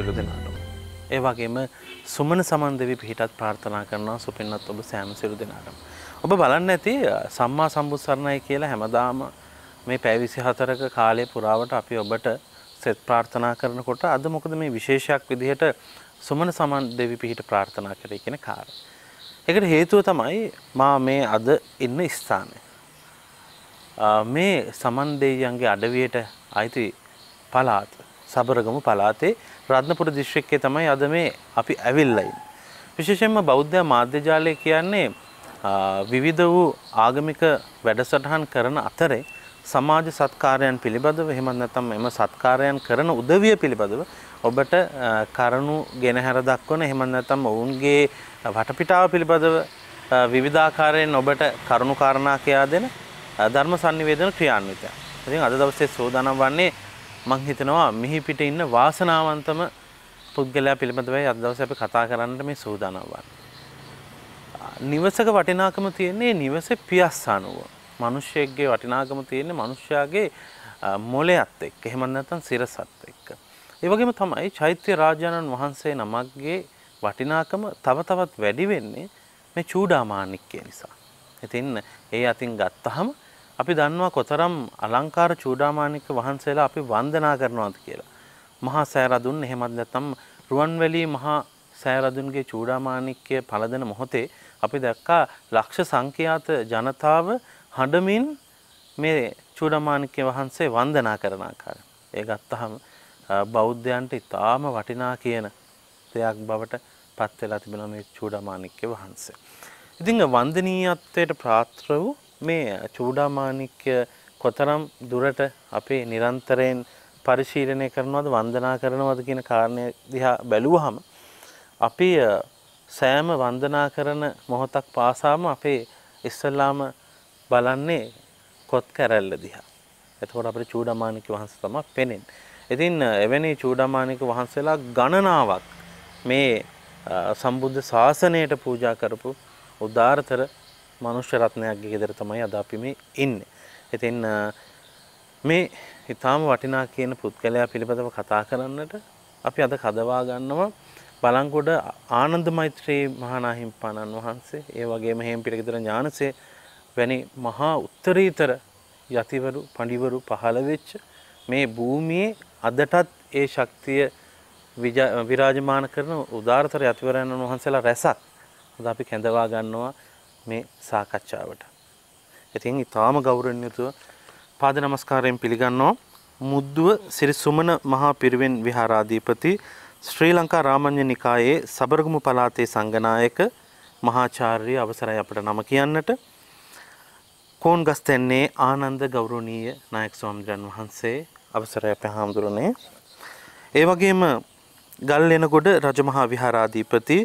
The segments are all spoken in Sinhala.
සියලු දෙනාටම. ඒ වගේම සුමන සමන්දවි පිහිටත් ප්‍රාර්ථනා කරනවා සුපින්නත් ඔබ සෑම සියලු දෙනාටම. ඔබ බලන්න ඇති සම්මා සම්බුත් සරණයි කියලා හැමදාම මේ පැය 24ක කාලය පුරාවට අපි ඔබට සෙත් ප්‍රාර්ථනා කරනකොට අද මොකද මේ විශේෂයක් විදිහට සුමන සමන් දෙවි පිහිට ප්‍රාර්ථනා කරේ කියන කාරණය. ඒකට හේතුව තමයි මා මේ අද ඉන්න ස්ථානය. මේ සමන් දෙවියන්ගේ අඩවියට අයිති පළාත සබරගමු පළාතේ රත්නපුර දිස්ත්‍රික්කයේ තමයි අද මේ අපි ඇවිල්ලා ඉන්නේ. විශේෂයෙන්ම බෞද්ධ මාධ්‍ය ජාලය කියන්නේ විවිධ වූ ආගමික වැඩසටහන් කරන අතරේ සමාජ සත්කාරයන් පිළිබඳව එහෙමත් නැත්නම් එම සත්කාරයන් කරන උදවිය පිළිබඳව ඔබට කරුණු ගෙනහැර දක්වන එහෙමත් නැත්නම් ඔවුන්ගේ වටපිටාව පිළිබඳව විවිධාකාරයෙන් ඔබට කරුණු කාරණා කියා දෙන ධර්ම sannivedana ක්‍රියාන්විතය. ඉතින් අද දවසේ සෝදානම් වන්නේ මං හිතනවා මිහි පිට ඉන්න වාසනාවන්තම පුද්ගලයා පිළිබඳවයි අද දවසේ අපි කතා කරන්නට මේ සූදානම් වන්නේ. නිවසක වටිනාකම තියෙන්නේ නිවසේ පියස්සානුව. මිනිස්සෙක්ගේ වටිනාකම තියෙන්නේ මිනිස්යාගේ මොලයත් එක්ක. එහෙම නැත්නම් සිරසත් එක්ක. ඒ වගේම තමයි චෛත්‍ය රාජානන් වහන්සේ නමක්ගේ වටිනාකම තව තවත් වැඩි වෙන්නේ මේ චූඩාමාණික්කය නිසා. ඉතින් ඒ අතින් ගත්තහම අපි දන්නවා කොතරම් අලංකාර චූඩාමානික වහන්සේලා අපි වන්දනා කරනවාද කියලා. මහා සෑරදුන් එහෙමත් නැත්නම් රුවන්වැලි මහා සෑරදුන්ගේ චූඩාමානික්‍ය පළදෙන මොහොතේ අපි දැක්කා ලක්ෂ සංඛ්‍යාත ජනතාව හඬමින් මේ චූඩාමානික්‍ය වහන්සේ වන්දනා කරන ආකාරය. ඒ ගත්තහම බෞද්ධයන්ට ඉතාම වටිනා කියන දෙයක් බවට පත් වෙලා තිබෙනවා මේ චූඩාමානික්‍ය වහන්සේ. ඉතින් වන්දනීයත්වයට පාත්‍ර වූ මේ චූඩාමාණික්‍ය කොතරම් දුරට අපේ නිරන්තරයෙන් පරිශීලනය කරනවද වන්දනා කරනවද කියන කාරණය දිහා බැලුවහම අපි සෑම වන්දනා කරන මොහොතක් පාසාම අපේ ඉස්සල්ලාම බලන්නේ කොත් කැරැල්ල දිහා. එතකොට අපිට චූඩාමාණික වහන්ස තමයි පෙනෙන්නේ. ඉතින් එවැනි චූඩාමාණික වහන්සේලා ගණනාවක් මේ සම්බුද්ධ ශාසනයට පූජා කරපු උදාරතර මනුෂ්‍ය රත්නයක්ගේ ගෙදර තමයි අද අපි මේ ඉන්නේ. ඉතින් මේ ඊටාම වටිනා කියන පුද්ගලයා පිළිබඳව කතා කරන්නට අපි අද කදවා ගන්නවා බලංගොඩ ආනන්ද මෛත්‍රී මහානාහිම්පාණන් වහන්සේ ඒ වගේම හේම්පිරගෙදර ඥානසේ වැනි මහා උත්තරීතර යතිවරු පඬිවරු පහළ වෙච්ච මේ භූමියේ අදටත් ඒ ශක්තිය විරාජමාන කරන උදාරතර යතිවරයන් වහන්සේලා රැසක් අද අපි කැඳවා ගන්නවා මේ සාකච්ඡාවට. ඉතින් ඉතාම ගෞරවනීයව පාද නමස්කාරයෙන් පිළිගන්නවා මුද්දුව සිරි සුමන මහා පිරිවෙන් විහාරාධිපති ශ්‍රී ලංකා රාමඤ්ඤ නිකායේ සබරගමු පළාතේ සංඝනායක මහාචාර්ය අවසරයි අපට නම කියන්නට කෝන්ගස්තැන්නේ ආනන්ද ගෞරවනීය නායක ස්වාමීන් වහන්සේ අවසරය අපේ හාමුදුරනේ ඒ වගේම ගල්ලෙනගොඩ රජමහා විහාරාධිපති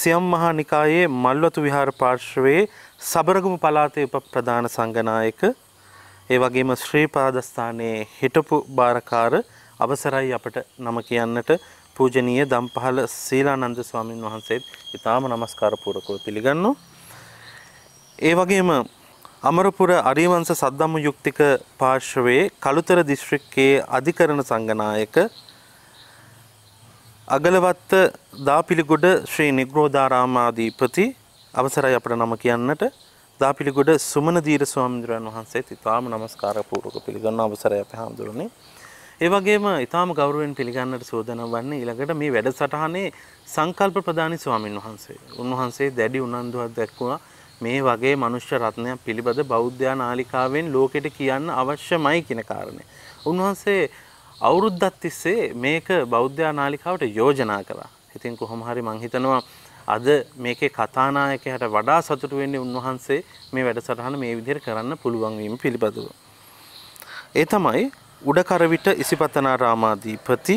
සියම් මහා නිකායේ මල්වතු විහාර පාර්ශ්වයේ සබරගමු පළාතේ උපප්‍රධාන සංඝනායක ඒ වගේම ශ්‍රී පාදස්ථානයේ හිටපු බාරකාර අවසරයි අපට නම කියන්නට පූජනීය දම්පහල සීලානන්ද ස්වාමින් වහන්සේත් ඉතාම নমස්කාර පූරකව පිළිගන්නවා. ඒ වගේම අමරපුර අරිවංශ සද්දම්ම යුක්තික පාර්ශවයේ කළුතර දිස්ත්‍රික්කයේ අධිකරණ සංගනායක අගලවත්ත දාපිළිගොඩ ශ්‍රී නිග්‍රෝධාරාමාධීපති අවසරයි අපට නම කියන්නට දාපිළිගොඩ සුමන දීර ස්වාමිදුරන් වහන්සේ ඉතාම නමස්කාර පූර්වක පිළිගන්න අවසරය අප හාමුදුරනේ. ඒ වගේම ඉතාම ගෞරවෙන් පිළිගන්නට සෝදනම් වන්නේ ඊළඟට මේ වැඩසටහනේ සංකල්ප ප්‍රධානි ස්වාමින් වහන්සේ. උන්වහන්සේ දැඩි උනන්දුවක් දැක්වුවා මේ වගේ මනුෂ්‍ය රත්නයක් පිළිබඳ බෞද්ධයා නාලිකාවෙන් ලෝකෙට කියන්න අවශ්‍යමයි කියන කාරණේ. උන්වහන්සේ අවුරුද්දක් තිස්සේ මේක බෞද්ධයා නාලිකාවට යෝජනා කරා. ඉතින් කොහොම හරි මං හිතනවා අද මේකේ කතානායකයාට වඩා සතුටු වෙන්නේ උන්වහන්සේ මේ වැඩසටහන මේ විදිහට කරන්න පුළුවන් වීම පිළිබඳව. ඒ තමයි උඩකරවිට ඉසිපතනාරාමාධිපති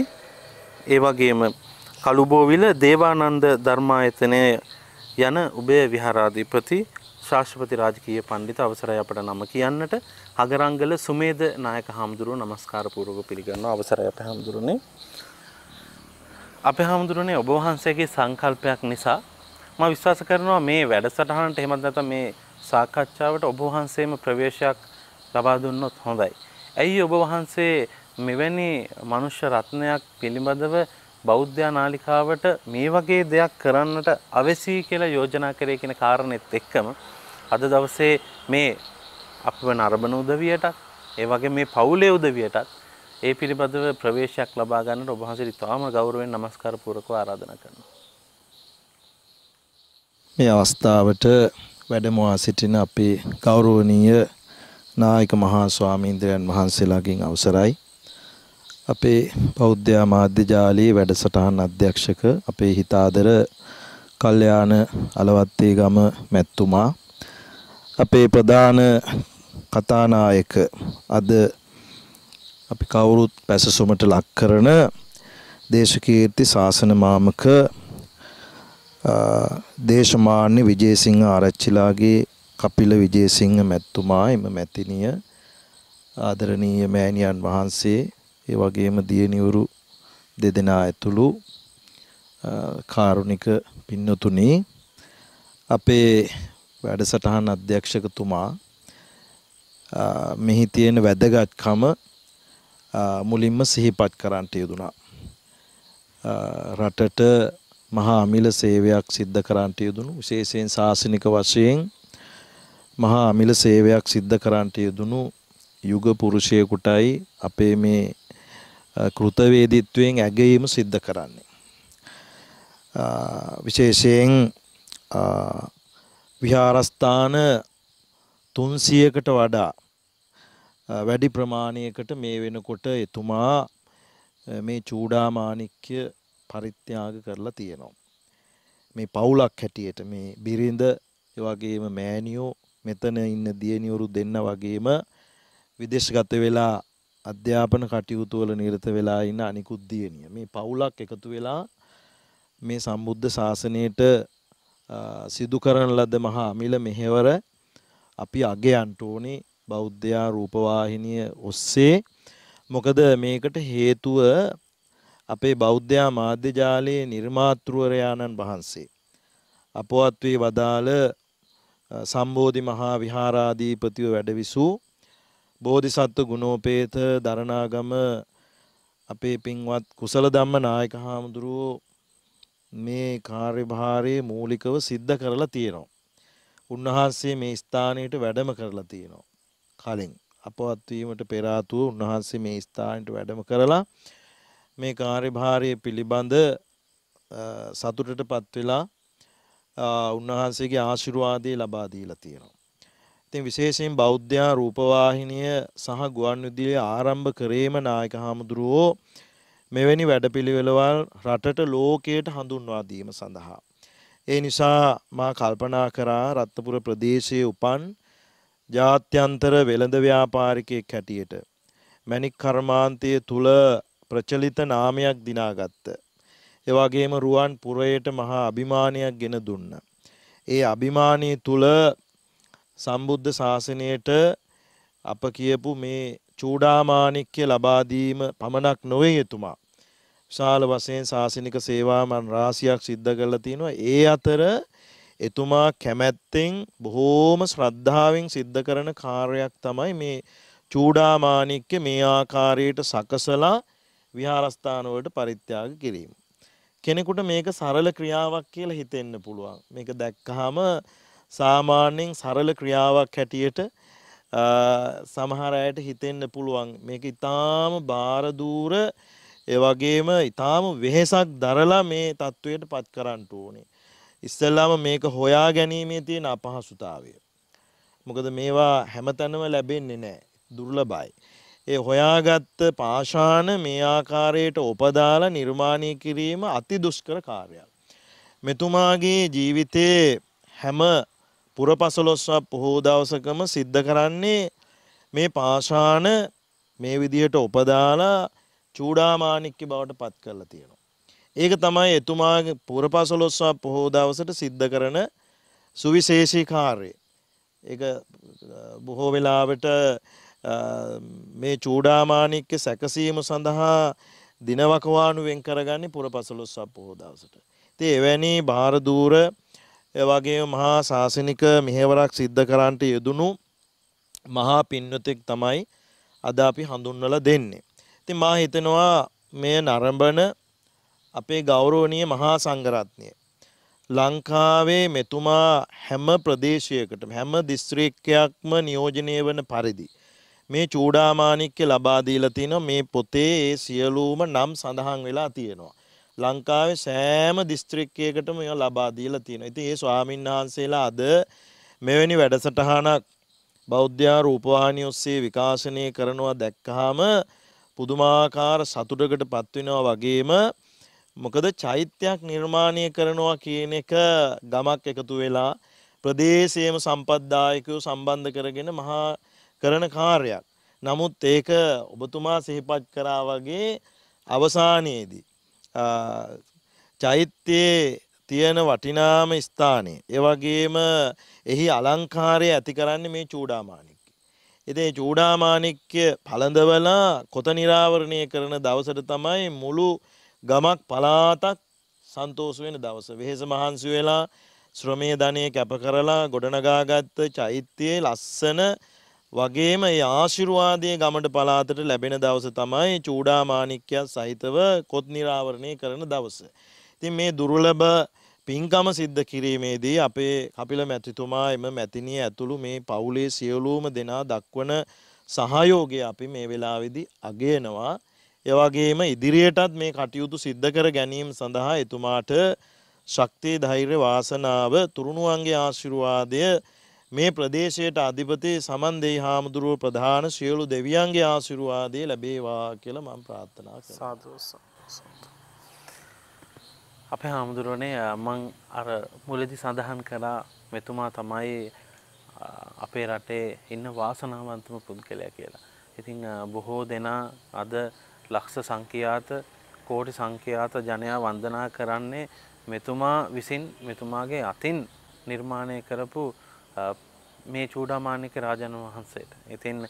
ඒ වගේම කළුබෝවිල දේවානන්ද ධර්මායතනය යන උබේ විහාරාධිපති ශාශ්‍රපති රාජකීය පණ්ඩිත අවසරයි අපට නම කියන්නට හගරංගල සුමේද නායක හාමුදුරුව නමස්කාර පූර්වක පිළිගන්න අවසරයි අප හාමුදුරනේ අපේ හාමුදුරනේ ඔබ වහන්සේගේ සංකල්පයක් නිසා මම විශ්වාස කරනවා මේ වැඩසටහනට එහෙමත් නැත්නම් මේ සාකච්ඡාවට ඔබ වහන්සේම ප්‍රවේශයක් ලබා දුන්නොත් හොඳයි. ඇයි ඔබ වහන්සේ මෙවැනි මනුෂ්‍ය රත්නයක් පිළිබඳව බෞද්ධයා නාලිකාවට මේ වගේ දෙයක් කරන්නට අවැසි කියලා යෝජනා කරේ කියන කාරණෙත් එක්කම අද දවසේ මේ අපව නරබන උදවියටත් ඒ වගේ මේ පවුලේ උදවියටත් ඒ පිළිබඳව ප්‍රවේශයක් ලබා ගන්නට ඔබ වහන්සේට ඉතාම ගෞරවයෙන් নমස්කාර පූර්වකව ආරාධනා කරනවා. මේ අවස්ථාවට වැඩමවා සිටින අපේ ගෞරවනීය නායක මහා ස්වාමීන්ද්‍රයන් වහන්සේලාගෙන් අවසරයි. අපේ බෞද්ධ මාධ්‍ය ජාලයේ වැඩසටහන් අධ්‍යක්ෂක අපේ හිතාදර කල්යාණ අලවත්තේ ගම මැත්තුමා අපේ ප්‍රධාන කතානායක අද අපි කවුරුත් පැසසුමට ලක් කරන දේශකීර්ති ශාසන මාමක දේශමාන්‍ය විජේසිංහ ආරච්චිලාගේ කපිල විජේසිංහ මැතිතුමා එම මැතිනිය ආදරණීය මෑණියන් වහන්සේ ඒ වගේම දියණිවරු දෙදෙනා ඇතුළු කාරුණික පින්නතුනි අපේ වැඩසටහන් අධ්‍යක්ෂකතුමා මෙහි තියෙන වැදගත්කම මුලින්ම සිහිපත් කරන්නට යෙදුනා. රටට මහා අමිල සේවයක් සිද්ධ කරන්නට යෙදුණු විශේෂයෙන් ශාසනික වශයෙන් මහා අමිල සේවයක් සිද්ධ කරන්නට යෙදුණු යුග පුරුෂයෙකුටයි අපේ මේ කෘතවේදීත්වයෙන් ඇගීම සිද්ධ කරන්නේ. විශේෂයෙන් විහාරස්ථාන 300කට වඩා වැඩි ප්‍රමාණයකට මේ වෙනකොට එතුමා මේ චූඩාමාණික්‍ය පරිත්‍යාග කරලා තියෙනවා. මේ පවුලක් හැටියට මේ බිරිඳ ඒ වගේම මෑණියෝ මෙතන ඉන්න දියණිවරු දෙන්න වගේම විදේශගත වෙලා අධ්‍යාපන කටයුතු වල නිරත වෙලා ඉන්න අනිකුත් දියණිය මේ පවුලක් එකතු වෙලා මේ සම්බුද්ධ ශාසනයට සිදු කරන ලද මහා මිල මෙහෙවර අපි අගයන්ට ඕනේ බෞද්ධයා රූපවාහිනිය ඔස්සේ මොකද මේකට හේතුව අපේ බෞද්ධයා මාධ්‍ය ජාලයේ නිර්මාතෘවරයාණන් වහන්සේ අපවත් වී වදාළ සම්බෝධි මහා විහාරාධිපතිව වැඩවිසූ බෝධිසත්ව ගුණෝපේත දරණාගම අපේ පින්වත් කුසල ධම්ම නායක හාමුදුරුවෝ මේ කාර්යභාරයේ මූලිකව සිද්ධ කරලා තියෙනවා. උන්වහන්සේ මේ ස්ථානයට වැඩම කරලා තියෙනවා. කලින් අපවත් වීමට පෙර ආතුව උන්වහන්සේ මේ ස්ථානයට වැඩම කරලා මේ කාර්යභාරය පිළිබඳ සතුටටපත් වෙලා උන්වහන්සේගේ ආශිර්වාදය ලබා දීලා තියෙනවා. ඉතින් විශේෂයෙන් බෞද්ධයා රූපවාහිනිය සහ ගුවන් විදුලිය ආරම්භ කිරීම නායක හාමුදුරුවෝ මෙවැනි වැඩපිළිවෙළවල් රටට ලෝකයට හඳුන්වා දීම සඳහා. ඒ නිසා මා කල්පනා කරා රත්නපුර ප්‍රදේශයේ උපන් ජාත්‍යන්තර වෙළඳ ව්‍යාපාරිකයෙක් හැටියට මැණික් කර්මාන්තයේ තුල ප්‍රචලිත නාමයක් දිනාගත්ත. ඒ වගේම රුවන් පුරයට මහා අභිමානයක් ගෙන දුන්න. ඒ අභිමානයේ තුල සම්බුද්ධ ශාසනයට අප කියපු මේ චූඩාමාණික්‍ය ලබා දීම පමණක් නොවේ එතුමා. විශාල වශයෙන් සාසනික සේවාමන් රාශියක් සිද්ධ කරලා තිනවා. ඒ අතර එතුමා කැමැත්තෙන් බොහෝම ශ්‍රද්ධාවෙන් සිද්ධ කරන කාර්යයක් තමයි මේ චූඩාමාණික්‍ය මේ ආකාරයට සකසලා විහාරස්ථාන වලට පරිත්‍යාග කිරීම. කෙනෙකුට මේක සරල ක්‍රියාවක් කියලා හිතෙන්න පුළුවන්. මේක දැක්කහම සාමාන්‍යයෙන් සරල ක්‍රියාවක් හැටියට සමහර අයට හිතෙන්න පුළුවන් මේක ඉතාම බාරදූර එවගේම ඉතාම වෙහෙසක් දරලා මේ තත්ත්වයට පත් කරන්න ඕනේ. ඉස්සල්ලාම මේක හොයා ගැනීමේ තියෙන අපහසුතාවය. මොකද මේවා හැමතැනම ලැබෙන්නේ නෑ දුර්ලබයි. ඒ හොයාගත්ත පාෂාන මේ ආකාරයට ඔපදාලා නිර්මාණය කිරීම අති දුෂ්කර කාර්යක්. මෙතුමාගේ ජීවිතයේ හැම පුරපසළොස්වක් පොහෝ දවසකම සිද්ධ කරන්නේ මේ පාෂාණ මේ විදිහට උපදාලා චූඩාමාණික්ක බවට පත් කරලා තියෙනවා. ඒක තමයි එතුමාගේ පුරපසළොස්වක් පොහෝ දවසට සිද්ධ කරන සුවිශේෂී කාර්යය. ඒක බොහෝ වෙලාවට මේ චූඩාමාණික්ක සැකසීම සඳහා දිනවකවානුවෙන් කරගන්නේ පුරපසළොස්වක් පොහෝ දවසට. ඉතින් එවැනි භාරදූර එවගේ මහා ශාසනික මෙහෙවරක් සිද්ධ කරන්නට යෙදුණු මහා පින්නතෙක් තමයි අද අපි හඳුන්වලා දෙන්නේ. ඉතින් මා හිතනවා මේ නරඹන අපේ ගෞරවනීය මහා සංඝරත්නය ලංකාවේ මෙතුමා හැම ප්‍රදේශයකටම හැම දිස්ත්‍රික්කයක්ම නියෝජනය වන පරිදි මේ චූඩාමාණික්ක ලබා දීලා තිනවා මේ පොතේ ඒ සියලුම නම් සඳහන් වෙලා තියෙනවා. ලංකාවේ සෑම දිස්ත්‍රික්කයකටම මේවා ලබා දීලා තියෙනවා. ඉතින් ඒ ස්වාමීන් වහන්සේලා අද මෙවැනි වැඩසටහනක් බෞද්ධයා රූපවාහිනිය ඔස්සේ විකාශනය කරනවා දැක්කහම පුදුමාකාර සතුටකට පත් වෙනවා වගේම මොකද චෛත්‍යයක් නිර්මාණය කරනවා කියන එක ගමක් එකතු වෙලා ප්‍රදේශයේම සම්පත්දායකයෝ සම්බන්ධ කරගෙන මහා කරන කාර්යයක්. නමුත් ඒක ඔබතුමා සිහිපත් කරා වගේ අවසානයේදී චෛත්‍යයේ තියෙන වටිනාම ස්ථානය. ඒ වගේම එහි අලංකාරය ඇති කරන්නේ මේ චූඩාමාණික්ක. ඉතින් චූඩාමාණික්ය පළඳවලා කොත නිරාවරණය කරන දවසට තමයි මුළු ගමක් පලාතක් සන්තෝෂ වෙන දවස. වෙහෙස මහන්සි වෙලා ශ්‍රමයේ ධනය කැප කරලා ගොඩනගාගත්ත චෛත්‍යයේ ලස්සන වගේම ඒ ආශිර්වාදයේ ගමට පලාතට ලැබෙන දවස තමයි චූඩාමාණික්කයක් සහිතව කොත් නිරාවරණය කරන දවස. ඉතින් මේ දුර්ලභ පින්කම සිද්ධ කිරීමේදී අපේ කපිල මැතිතුමා එම මැතිණිය ඇතුළු මේ පවුලේ සියලුම දෙනා දක්වන සහයෝගය අපි මේ වෙලාවේදී අගයනවා. ඒ වගේම ඉදිරියටත් මේ කටයුතු සිද්ධ කර ගැනීම සඳහා එතුමාට ශක්තිය ධෛර්ය වාසනාව තුරුණුවන්ගේ ආශිර්වාදය මේ ප්‍රදේශයට අධිපති සමන්දේ හාමුදුරුව ප්‍රධාන සියලු දෙවියන්ගේ ආසිරුවාදය ලැබේවා කියලා මම ප්‍රාත්ථනා සාදස. අපේ හාමුදුරුවනේ මං අර මුලදි සඳහන් කලා මෙතුමා තමයි අපේ රටේ ඉන්න වාසනාවන්තම පුද්ගලය කියලා. ඉතිං බොහෝ දෙනා අද ලක්ෂ සංඛ්‍යාත කෝටි සංඛ්‍යාත ජනයා වන්දනා කරන්නේ මෙතුමා විසින් මෙතුමාගේ අතින් නිර්මාණය කරපු මේ චූඩාමාන්‍යක රාජන් වහන්සේට. ඉතින්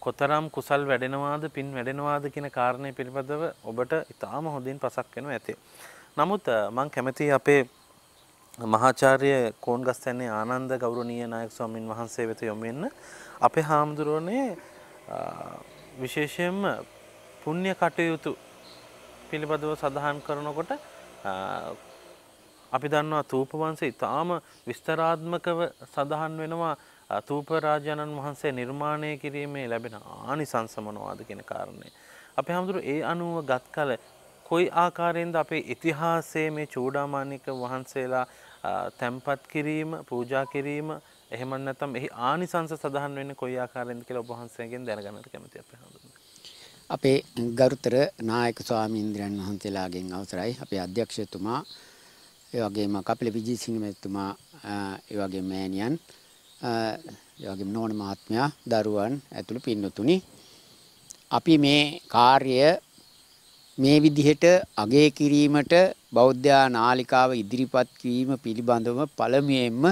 කොතරම් කුසල් වැඩෙනවාද පින් වැඩෙනවාද කියන කාරණය පිළිබඳව ඔබට ඉතාම හොඳින් පසක් වෙනවා ඇති. නමුත් මං කැමති අපේ මහාචාර්ය කෝන්ගස්තැන්නේ ආනන්ද ගෞරවනීය නායක ස්වාමින් වහන්සේ වෙත යොමු වෙන්න අපේ හාමුදුරනේ විශේෂයෙන්ම පුණ්‍ය කටයුතු පිළිබඳව සඳහන් කරනකොට අපි දන්නවා තූප වංශය ඉතාම විස්තරාත්මකව සඳහන් වෙනවා තූප රාජානන් වහන්සේ නිර්මාණය කිරීමේ ලැබෙන ආනිසංස මොනවාද කියන කාරණේ. අපේ හැමදෙරු ඒ අනුව ගත් කල කොයි ආකාරයෙන්ද අපේ ඉතිහාසයේ මේ චූඩාමානික වහන්සේලා තැම්පත් කිරීම, පූජා කිරීම, එහෙම නැත්නම් එහි ආනිසංස සඳහන් වෙන්නේ කොයි ආකාරයෙන්ද කියලා ඔබ වහන්සේගෙන් දැනගන්නට කැමතියි අපේ හැමදෙරු. අපේ ගරුතර නායක ස්වාමීන් වහන්සේලාගෙන් අවසරයි අපේ අධ්‍යක්ෂතුමා ඒ වගේම කපිල විජේසිංහ මහත්මයා ඒ වගේම මෑණියන් ඒ වගේම නෝන මහත්මයා දරුවන් ඇතුළු පින්නතුනි අපි මේ කාර්ය මේ විදිහට අගය කිරීමට බෞද්ධා නාලිකාව ඉදිරිපත් කිරීම පිළිබඳව පළමුවෙන්ම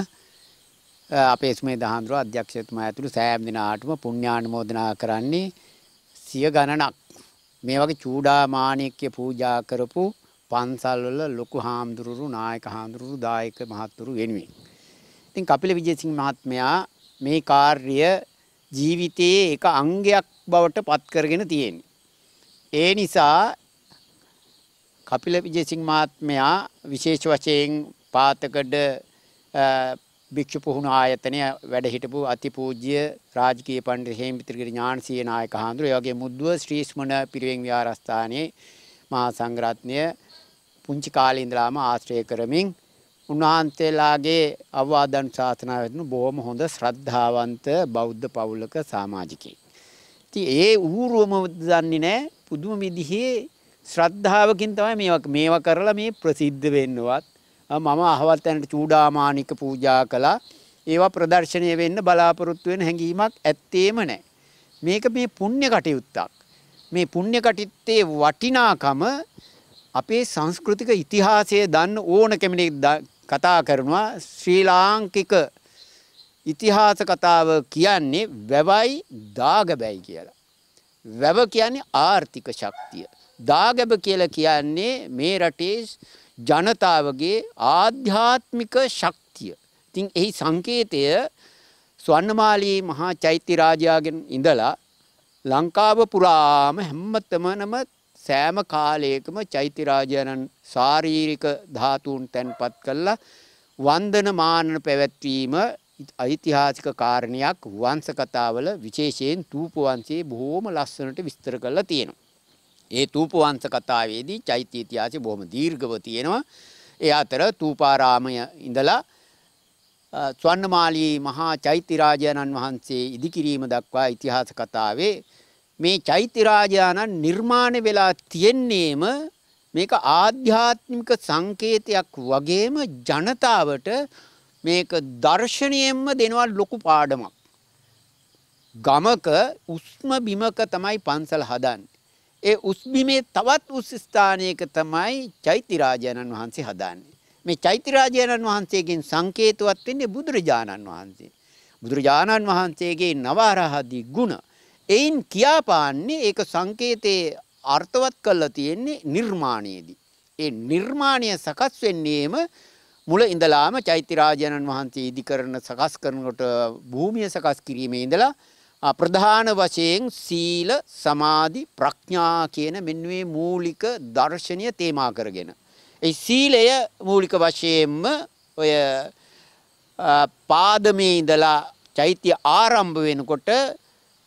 අපේ ස්මේ දහඳුර අධ්‍යක්ෂතුමා ඇතුළු සෑම දිනාටම පුණ්‍යානුමෝදනා කරන්නේ සිය ගණනක් මේ වගේ චූඩාමාණික්‍ය පූජා කරපු පන්සල්වල ලොකු හාමුදුරුවරු නායක හාමුදුරුවරු දායක මහත්තුරු වෙනුවෙන්. ඉතින් කපිල විජේසිංහ මහත්මයා මේ කාර්ය ජීවිතයේ එක අංගයක් බවට පත් කරගෙන තියෙන්නේ. ඒ නිසා කපිල විජේසිංහ මහත්මයා විශේෂ වශයෙන් පාතකඩ භික්ෂු පුහුණු ආයතනය වැඩ හිටපු අතිපූජ්‍ය රාජකීය පණ්ඩිත හේමිත්‍රිගිරි ඥානසීය නායක හාමුදුරුවෝ ඒ වගේ මුද්දුව ශ්‍රී ස්මන පිරිවෙන් විහාරස්ථානයේ මහා සංඝරත්නය පුංචි කාලේ ඉඳලාම ආශ්‍රය කරමින් උන්වහන්සේලාගේ අවවාදන් ශාසනාව වෙන බොහොම හොඳ ශ්‍රද්ධාවන්ත බෞද්ධ පවුලක සමාජිකයෙක්. ඉතින් ඒ ඌරුවම දන්නේ නැහැ පුදුම විදිහේ ශ්‍රද්ධාවකින් තමයි මේවා මේවා කරලා මේ ප්‍රසිද්ධ වෙන්නවත් මම අහවල් තැනට චූඩාමානික පූජා කළා ඒවා ප්‍රදර්ශනය වෙන්න බලාපොරොත්තු වෙන හැඟීමක් ඇත්තේම නැහැ. මේක මේ පුණ්‍ය කටයුත්තක්. මේ පුණ්‍ය කටිත්තේ වටිනාකම අපේ සංස්කෘතික ඉතිහාසය දන්න ඕන කෙමිණෙක් කතා කරනවා ශ්‍රී ලාංකික ඉතිහාස කතාව කියන්නේ වැවයි දාගබැයි කියලා. වැව කියන්නේ ආර්ථික ශක්තිය. දාගැබ කියලා කියන්නේ මේ රටේ ජනතාවගේ ආධ්‍යාත්මික ශක්තිය. ඉතින් එහි සංකේතය ස්වර්ණමාලී මහා චෛත්‍ය රාජයාගෙන් ඉඳලා ලංකාව පුරාම හැමතැනම සෑම කාලයකම චෛත්‍ය රාජානන් ශාරීරික ධාතුන් තැන්පත් කළා වන්දනමාන පැවැත්වීම ඓතිහාසික කාරණයක් වංශ කතාවල විශේෂයෙන් තූප වංශයේ බොහෝම ලස්සනට විස්තර කරලා තියෙනවා. ඒ තූප වංශ කතාවේදී චෛත්‍ය ඉතිහාසය බොහොම දීර්ඝව තියෙනවා. ඒ අතර තූපාරාමය ඉඳලා ස්වර්ණමාලී මහා චෛත්‍ය රාජානන් වහන්සේ ඉදිකිරීම දක්වා ඉතිහාස කතාවේ මේ චෛත්‍ය රාජානන් නිර්මාණය වෙලා තියෙන්නේම මේක ආධ්‍යාත්මික සංකේතයක් වගේම ජනතාවට මේක දර්ශනයෙන්ම දෙනවා ලොකු පාඩමක්. ගමක උස්ම බිමක තමයි පන්සල් හදන්. ඒ උස්බිමේ තවත් උස් ස්ථානයක තමයි චෛත්‍යරාජාණන් වහන්සේ හදන්නේ. මේ චෛත්‍යරාජාණන් වහන්සේගෙන් සංකේතවත් වෙන්නේ බුදුරජාණන් වහන්සේ. බුදුරජාණන් වහන්සේගේ නවආරහදී ගුණ එයින් කියාපාන්නේ ඒක සංකේතයේ අර්ථවත් කරලා තියෙන්නේ නිර්මාණයේදී. ඒ නිර්මාණය සකස් වෙන්නේම මුල ඉඳලාම චෛත්‍ය රාජානන් වහන්සේ ඉදිකරන සකස් කරනකොට භූමිය සකස් කිරීමේ ඉඳලා ප්‍රධාන වශයෙන් සීල සමාධි ප්‍රඥා කියන මෙන්න මේ මූලික දර්ශනීය තේමා කරගෙන ඒ සීලය මූලික වශයෙන්ම ඔය පාදමේ ඉඳලා චෛත්‍ය ආරම්භ වෙනකොට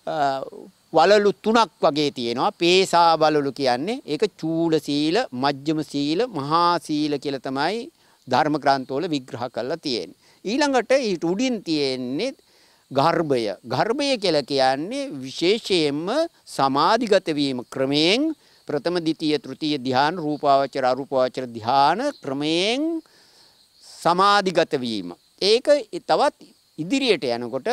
වලලු තුනක් වගේ තියෙනවා. පේසා වලලු කියන්නේ ඒක චූල සීල, මජ්ජම සීල, මහා සීල කියලා තමයි ධර්ම ග්‍රන්ථවල විග්‍රහ කරලා තියෙන්නේ. ඊළඟට ඊට උඩින් තියෙන්නේ ගර්භය. ගර්භය කියලා කියන්නේ විශේෂයෙන්ම සමාධිගත වීම ක්‍රමයෙන් ප්‍රථම ද්විතීය තෘතීය ධ්‍යාන රූපාවචර අරූපාවචර ධ්‍යාන ක්‍රමයෙන් සමාධිගත වීම. ඒක තවත් ඉදිරියට යනකොට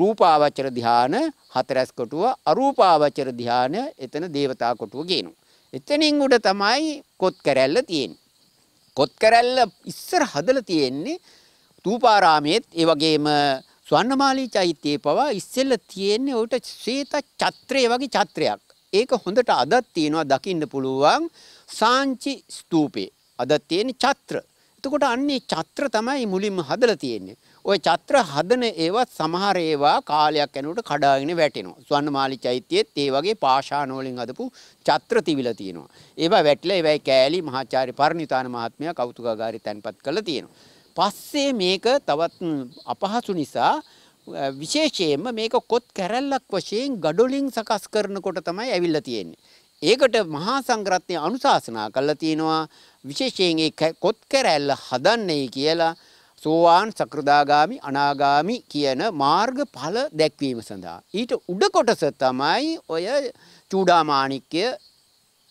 රූපාවචර ධාන හතරස් කොටුව අරූපාවචර ධාන එතන දේවතා කොටුව කියනවා. එතනින් උඩ තමයි කොත් කැරැල්ල තියෙන්නේ. කොත් කැරැල්ල ඉස්සර හදලා තියෙන්නේ තූපාරාමයේත් ඒ වගේම ස්වර්ණමාලී චෛත්‍යයේ පවා ඉස්සෙල්ල තියෙන්නේ උට ශ්වේත චත්‍රය වගේ චත්‍රයක්. ඒක හොඳට අදත් තියෙනවා දකින්න පුළුවන් සාංචි ස්තූපේ. අද තියෙන චත්‍ර. එතකොට අන්නේ චත්‍ර තමයි මුලින්ම හදලා තියෙන්නේ. ওই චත්‍ර හදන ඒවත් සමහර ඒවා කාලයක් යනකොට කඩාගෙන වැටෙනවා. ස්වර්ණමාලි චෛත්‍යයේත් ඒ වගේ පාෂාණ වලින් හදපු චත්‍ර තිබිලා තියෙනවා. ඒවා වැටලා ඒවයි කෑලි මහාචාර්ය පරණිතාන මහත්මයා කෞතුකාගාරී තැන්පත් කළා තියෙනවා. පස්සේ මේක තවත් අපහසු නිසා විශේෂයෙන්ම මේක කොත් කැරැල්ලක් වශයෙන් ගඩොලින් සකස් කරනකොට තමයි ඇවිල්ලා තියෙන්නේ. ඒකට මහා සංග්‍රහණය අනුශාසනා කළා තියෙනවා විශේෂයෙන් ඒ කොත් කැරැල්ල හදන්නේ කියලා සෝවාන් සකෘදාගාමි අනාගාමි කියන මාර්ග ඵල දැක්වීම සඳහා. ඊට උඩ කොටස තමයි ඔය චූඩාමාණික්කය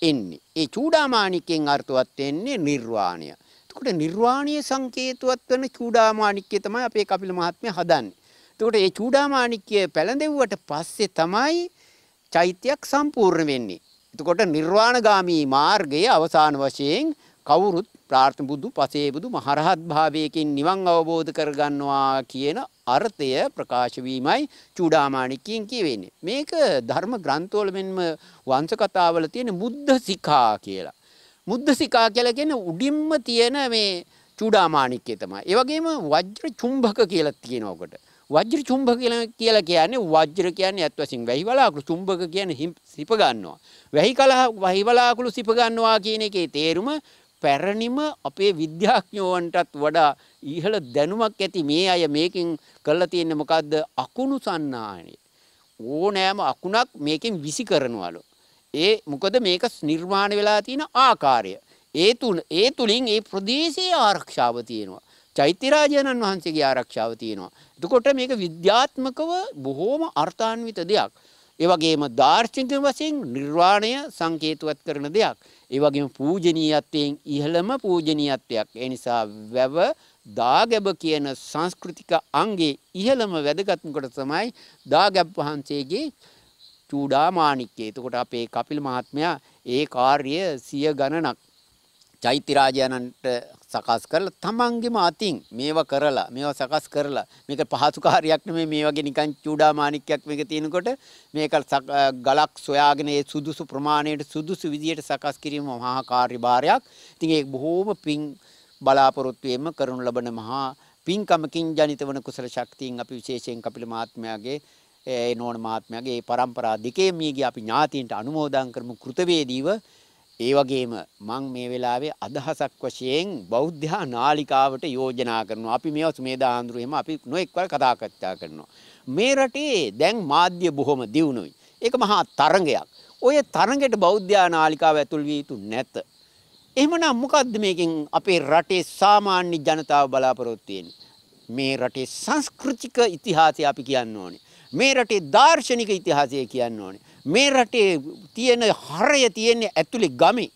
එන්නේ. ඒ චූඩාමාණික්කෙන් අර්ථවත් වෙන්නේ නිර්වාණය. එතකොට නිර්වාණීය සංකේතවත් වෙන චූඩාමාණික්කය තමයි අපේ කපිල මහත්මයා හදන්නේ. එතකොට මේ චූඩාමාණික්කය පැලඳෙව්වට පස්සේ තමයි චෛත්‍යයක් සම්පූර්ණ වෙන්නේ. එතකොට නිර්වාණගාමී මාර්ගයේ අවසාන වශයෙන් කවුරුත් ප්‍රාර්ථන බුදු පසේ බුදු මහරහත් භාවයකින් නිවන් අවබෝධ කරගන්නවා කියන අර්ථය ප්‍රකාශ වීමයි චූඩාමාණිකයෙන් කියවෙන්නේ. මේක ධර්ම ග්‍රන්ථවල මෙන්ම වංශ කතාවල තියෙන මුද්ද සිකා කියලා. මුද්ද සිකා කියලා කියන්නේ උඩින්ම තියෙන මේ චූඩාමාණිකය තමයි. ඒ වගේම වජ්‍ර චුම්භක කියලා තියෙනවා ඔකට. වජ්‍ර චුම්භක කියලා කියන්නේ වජ්‍ර කියන්නේ ඇත් වශයෙන් වැහි වලාකුළු චුම්භක කියන්නේ සිප ගන්නවා. වැහි කලහ වැහි වලාකුළු සිප ගන්නවා කියන එකේ තේරුම පැරණිම අපේ විද්‍යාඥයෝන්ටත් වඩා ඉහළ දැනුමක් ඇති මේ අය මේකින් කරලා තියෙන්නේ මොකද්ද අකුණු සන්නායනය. ඕනෑම අකුණක් මේකෙන් විසි කරනවලු. ඒ මොකද මේක නිර්මාණ වෙලා තියෙන ආකාරය. ඒ තුන ඒ තුලින් ඒ ප්‍රදේශයේ ආරක්ෂාව තියෙනවා. චෛත්‍ය රාජානන් වහන්සේගේ ආරක්ෂාව තියෙනවා. එතකොට මේක විද්‍යාත්මකව බොහෝම අර්ථාන්විත දෙයක්. ඒවගේම දාර්ශනික වශයෙන් නිර්වාණය සංකේතුවත් කරන දෙයක්. ඒවගේම පූජනීයත්වයෙන් ඉහළම පූජනීයත්වයක්. ඒ නිසා වැව දාගැබ කියන සංස්කෘතික අංගේ ඉහළම වැදගත්ම කොට තමයි දාගැබ් වහන්සේගේ චූඩාමාණික්කය. එතකොට අපේ කපිල මහත්මයා ඒ කාර්ය සිය ගණනක් චෛත්‍ය රාජයන්න්ට සකස් කරලා තමන්ගෙම අතින් මේවා කරලා මේවා සකස් කරලා මේක පහසු කාර්යයක් නෙමෙයි මේ වගේ නිකන් චූඩා මාණික්යක් මේක තියෙනකොට මේක ගලක් සොයාගෙන ඒ සුදුසු ප්‍රමාණයට සුදුසු විදියට සකස් කිරීම මහා කාර්යභාරයක්. ඉතින් ඒක බොහෝම පිං බලාපොරොත්තු වීම කරනු ලබන මහා පිංකමකින් ජනිත වන කුසල ශක්තියින් අපි විශේෂයෙන් කපිල මහත්මයාගේ ඒ නෝන මහත්මයාගේ ඒ પરම්පරා දෙකේ මියගේ අපි ඥාතීන්ට අනුමෝදන් කරමු කෘතවේදීව ඒ වගේම මම මේ වෙලාවේ අදහසක් වශයෙන් බෞද්ධා නාලිකාවට යෝජනා කරනවා. අපි මේවා සුමේදා ආන්දරු එහෙම අපි නොඑක්වර කතා කච්චා කරනවා. මේ රටේ දැන් මාධ්‍ය බොහොම දියුණුයි. ඒක මහා තරඟයක්. ඔය තරඟයට බෞද්ධා නාලිකාව ඇතුල් විය යුතු නැත. එහෙමනම් මොකද්ද මේකෙන් අපේ රටේ සාමාන්‍ය ජනතාව බලාපොරොත්තු වෙන්නේ? මේ රටේ සංස්කෘතික ඉතිහාසය අපි කියන්න ඕනේ. මේ රටේ දාර්ශනික ඉතිහාසය කියන්න ඕනේ. මේ රටේ තියෙන හරය තියෙන්නේ ඇතුලේ ගමේ.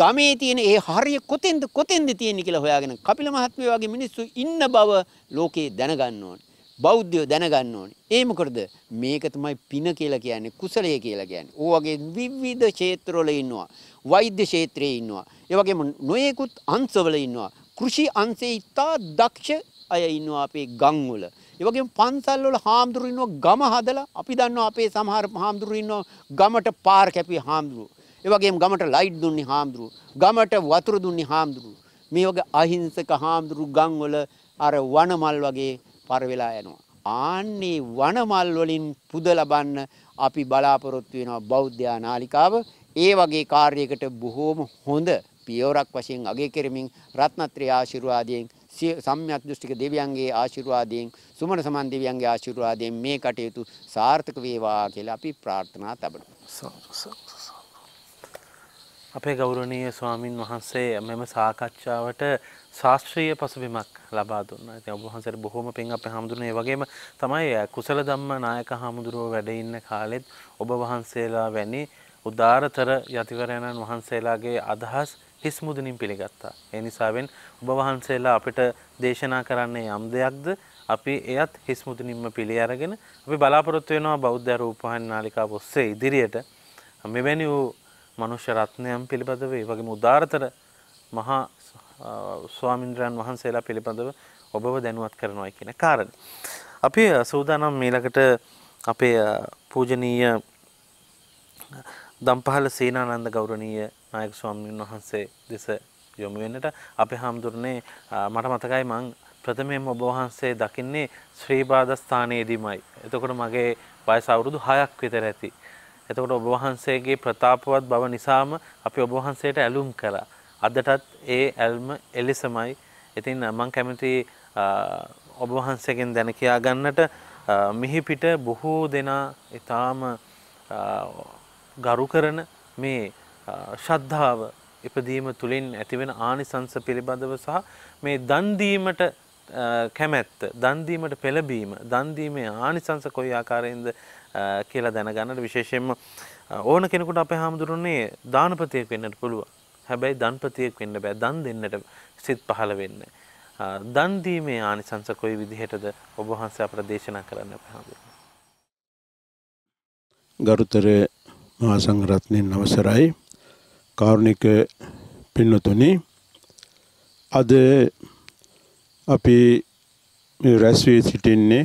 ගමේ තියෙන ඒ හරිය කොතෙන්ද කොතෙන්ද තියෙන්නේ කියලා හොයාගෙන කපිල මහත්මිය වගේ මිනිස්සු ඉන්න බව ලෝකේ දැනගන්න ඕනේ. බෞද්ධයෝ දැනගන්න ඕනේ. ඒ මොකද මේක තමයි පින කියලා කියන්නේ කුසලය කියලා කියන්නේ. ඕ වගේ විවිධ ක්ෂේත්‍රවල ඉන්නවා. වෛද්‍ය ක්ෂේත්‍රයේ ඉන්නවා. ඒ වගේම නොයෙකුත් අංශවල ඉන්නවා. කෘෂි අංශේ ඉතා දක්ෂ අය ඉන්නවා අපේ ගම්වල. ඒ වගේම පන්සල් වල හාමුදුරු ඉන්නව ගම හදලා අපි දන්නවා අපේ සමහර හාමුදුරු ඉන්නව ගමට පාර කැපි හාමුදුරු. ඒ වගේම ගමට ලයිට් දුන්නේ හාමුදුරු. ගමට වතුර දුන්නේ හාමුදුරු. මේ වගේ අහිංසක හාමුදුරු ගම් වල අර වනමල් වගේ පර වෙලා යනවා. ආන්නේ වනමල් වලින් පුද ලබන්න අපි බලාපොරොත්තු වෙනවා බෞද්ධයා නාලිකාව. ඒ වගේ කාර්යයකට බොහෝම හොඳ පියවරක් වශයෙන් අගය කරමින් රත්නත්‍රි ආශිර්වාදයෙන් සම්‍යක් දෘෂ්ටික දෙවියන්ගේ ආශිර්වාදයෙන් සුමන සමන් දෙවියන්ගේ ආශිර්වාදයෙන් මේ කටයුතු සාර්ථක වේවා කියලා අපි ප්‍රාර්ථනා තබනවා. අපේ ගෞරවනීය ස්වාමින් වහන්සේ මෙම සාකච්ඡාවට ශාස්ත්‍රීය පසුබිමක් ලබා දුන්නා. ඉතින් ඔබ වහන්සේට බොහොම පිං අපේ හාමුදුරනේ. ඒ වගේම තමයි කුසල ධම්ම නායක හාමුදුරුව වැඩ ඉන්න කාලෙත් ඔබ වහන්සේලා වැනි උදාරතර යතිවරයන්න් වහන්සේලාගේ අදහස් හිස් මුදුනින් පිළිගත්තා. ඒ නිසාවෙන් ඔබ වහන්සේලා අපිට දේශනා කරන්නේ යම් දෙයක්ද අපි එයත් හිස් මුදුනින්ම පිළි අරගෙන අපි බලාපොරොත්තු වෙනවා බෞද්ධ රූපවාහිනී නාලිකාව ඔස්සේ ඉදිරියට මෙවැනි වූ මනුෂ්‍ය රත්නයන් පිළිබඳව ඒ වගේම උදාරතර මහා ස්වාමින්ද්‍රයන් වහන්සේලා පිළිබඳව ඔබව දැනුවත් කරනවා කියන කාරණ. අපි සූදානම් මීලකට අපේ පූජනීය දම්පහල සේනානන්ද ගෞරවනීය නායක ස්වාමීන් වහන්සේ දෙස යොමු වෙන්නට අපේ හාමුදුරනේ මට මතකයි මං ප්‍රථමයෙන් ඔබ වහන්සේ දකින්නේ ශ්‍රී පාදස්ථානයේදීමයි. එතකොට මගේ වයස අවුරුදු 6ක් විතර ඇති. එතකොට ඔබ වහන්සේගේ ප්‍රතාපවත් බව නිසාම අපි ඔබ වහන්සේට ඇලුම් කළා. අදටත් ඒ ඇල්ම එලෙසමයි. ඉතින් මං කැමති ඔබ වහන්සේගෙන් දැන කියා ගන්නට මිහිපිට බොහෝ දෙනා ඊටාම ගරු කරන මේ ශ්‍රද්ධාව ඉපදීම තුළින් ඇතිවෙන ආනිසංස පිළිබඳව සහ මේ දන්දීමට කැමැත්ත දන්දීමට පෙළබීම දන්දීමේ ආනිසංස කොයි ආකාරයෙන්ද කියලා දැනගන්නට විශේෂයෙන්ම ඕන කෙනෙකුට අප හාමුදුරුන්නේ දානපතියක් වෙන්නට පුළුව හැබැයි දන්පතියෙක් වෙන්න බෑ දන් දෙන්නට සිත් පහළ වෙන්න. දන්දීමේ ආනිසංස කොයි විදිහටද ඔබහන්ස අපට දේශනා කරන්න පැහඳුරු. ගරුතර මහා සංඝරත්නයන් අවසරයි කාරුණික පින්නතුනි අද අපි මේ රැස් වී සිටින්නේ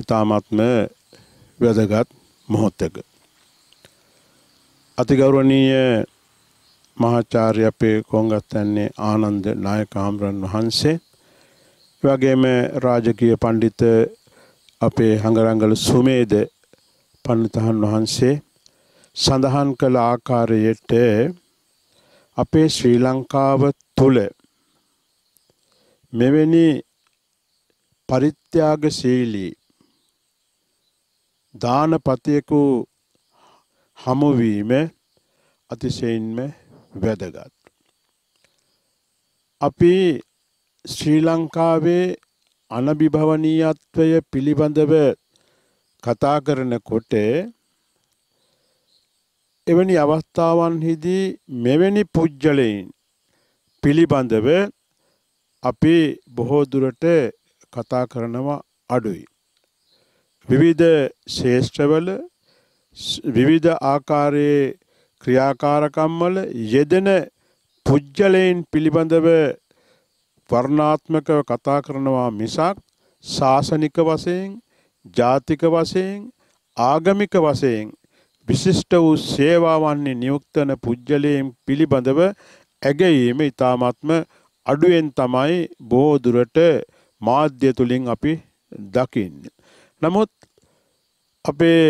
ඊ타මාත්ම වැදගත් මොහොතක අතිගෞරවනීය මහාචාර්ය අපේ කොංගත්තන්නේ ආනන්ද නායක ආම්රන් වහන්සේ වගේම රාජකීය පඬිත අපේ හංගරංගල සුමේද පඬිතහන් වහන්සේ සඳහන් කළ ආකාරයට අපේ ශ්‍රී ලංකාව තුළ මෙවැනි පරිත්‍යාගශීලී දානපතියකු හමුවීම අතිශයින්ම වැදගත්. අපි ශ්‍රී ලංකාවේ අනභිභවනීයත්වය පිළිබඳව කතා කරනකොට එවැනි අවස්ථාවන්හිදී මෙවැනි පුජ්‍යලයින් පිළිබඳව අපි බොහෝ දුරට කතා කරනවා අඩුයි. විවිධ ශේෂ්ඨවල විවිධ ආකාරයේ ක්‍රියාකාරකම්වල යෙදෙන පුජ්‍යලයින් පිළිබඳව වර්ණාත්මකව කතා කරනවා මිසක් ශාසනික වශයෙන් ජාතික වශයෙන් ආගමික වශයෙන් විශිෂ්ට වූ සේවාවන්නේ නියුක්තන පුජ්‍යලයෙන් පිළිබඳව ඇගයීම ඊ타මාත්ම අඩුවෙන් තමයි බොහෝ දුරට මාධ්‍ය තුලින් අපි දකින්නේ. නමුත් අපේ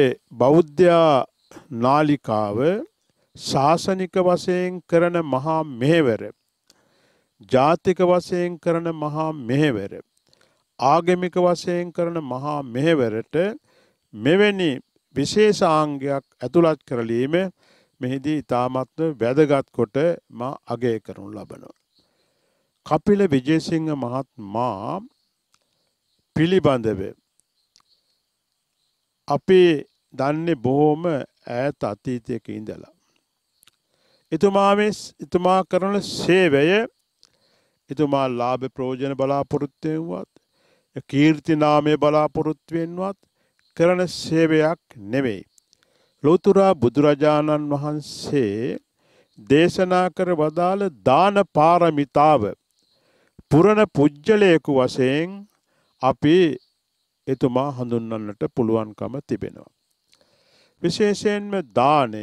බෞද්ධ නාලිකාව සාසනික වශයෙන් කරන මහා මෙහෙවර ජාතික වශයෙන් කරන මහා මෙහෙවර ආගමික වශයෙන් කරන මහා මෙහෙවරට මෙවැනි විශේෂාංගයක් ඇතුළත් කරලීම මෙහිදී ඉතාමත්ම වැදගත් කොට මා අගය කරනු ලබනවා. කපිල විජේසිංහ මහත්මයා පිළිබඳව අපි දන්නේ බොහොම ඈත අතීතයක ඉඳලා. එතුමා මේ එතුමා කරන සේවය එතුමා ලාභ ප්‍රයෝජන බලාපොරොත්තු වෙනවත් කීර්ති නාමය බලාපොරොත්තු වෙනවත් කරන සේවයක් නෙවෙයි. ලෞතර බුදුරජාණන් වහන්සේ දේශනා කර වදාළ දාන පාරමිතාව පුරණ පුජ්‍යලයකු වශයෙන් අපි එතුමා හඳුන්වන්නට පුළුවන්කම තිබෙනවා. විශේෂයෙන්ම දානය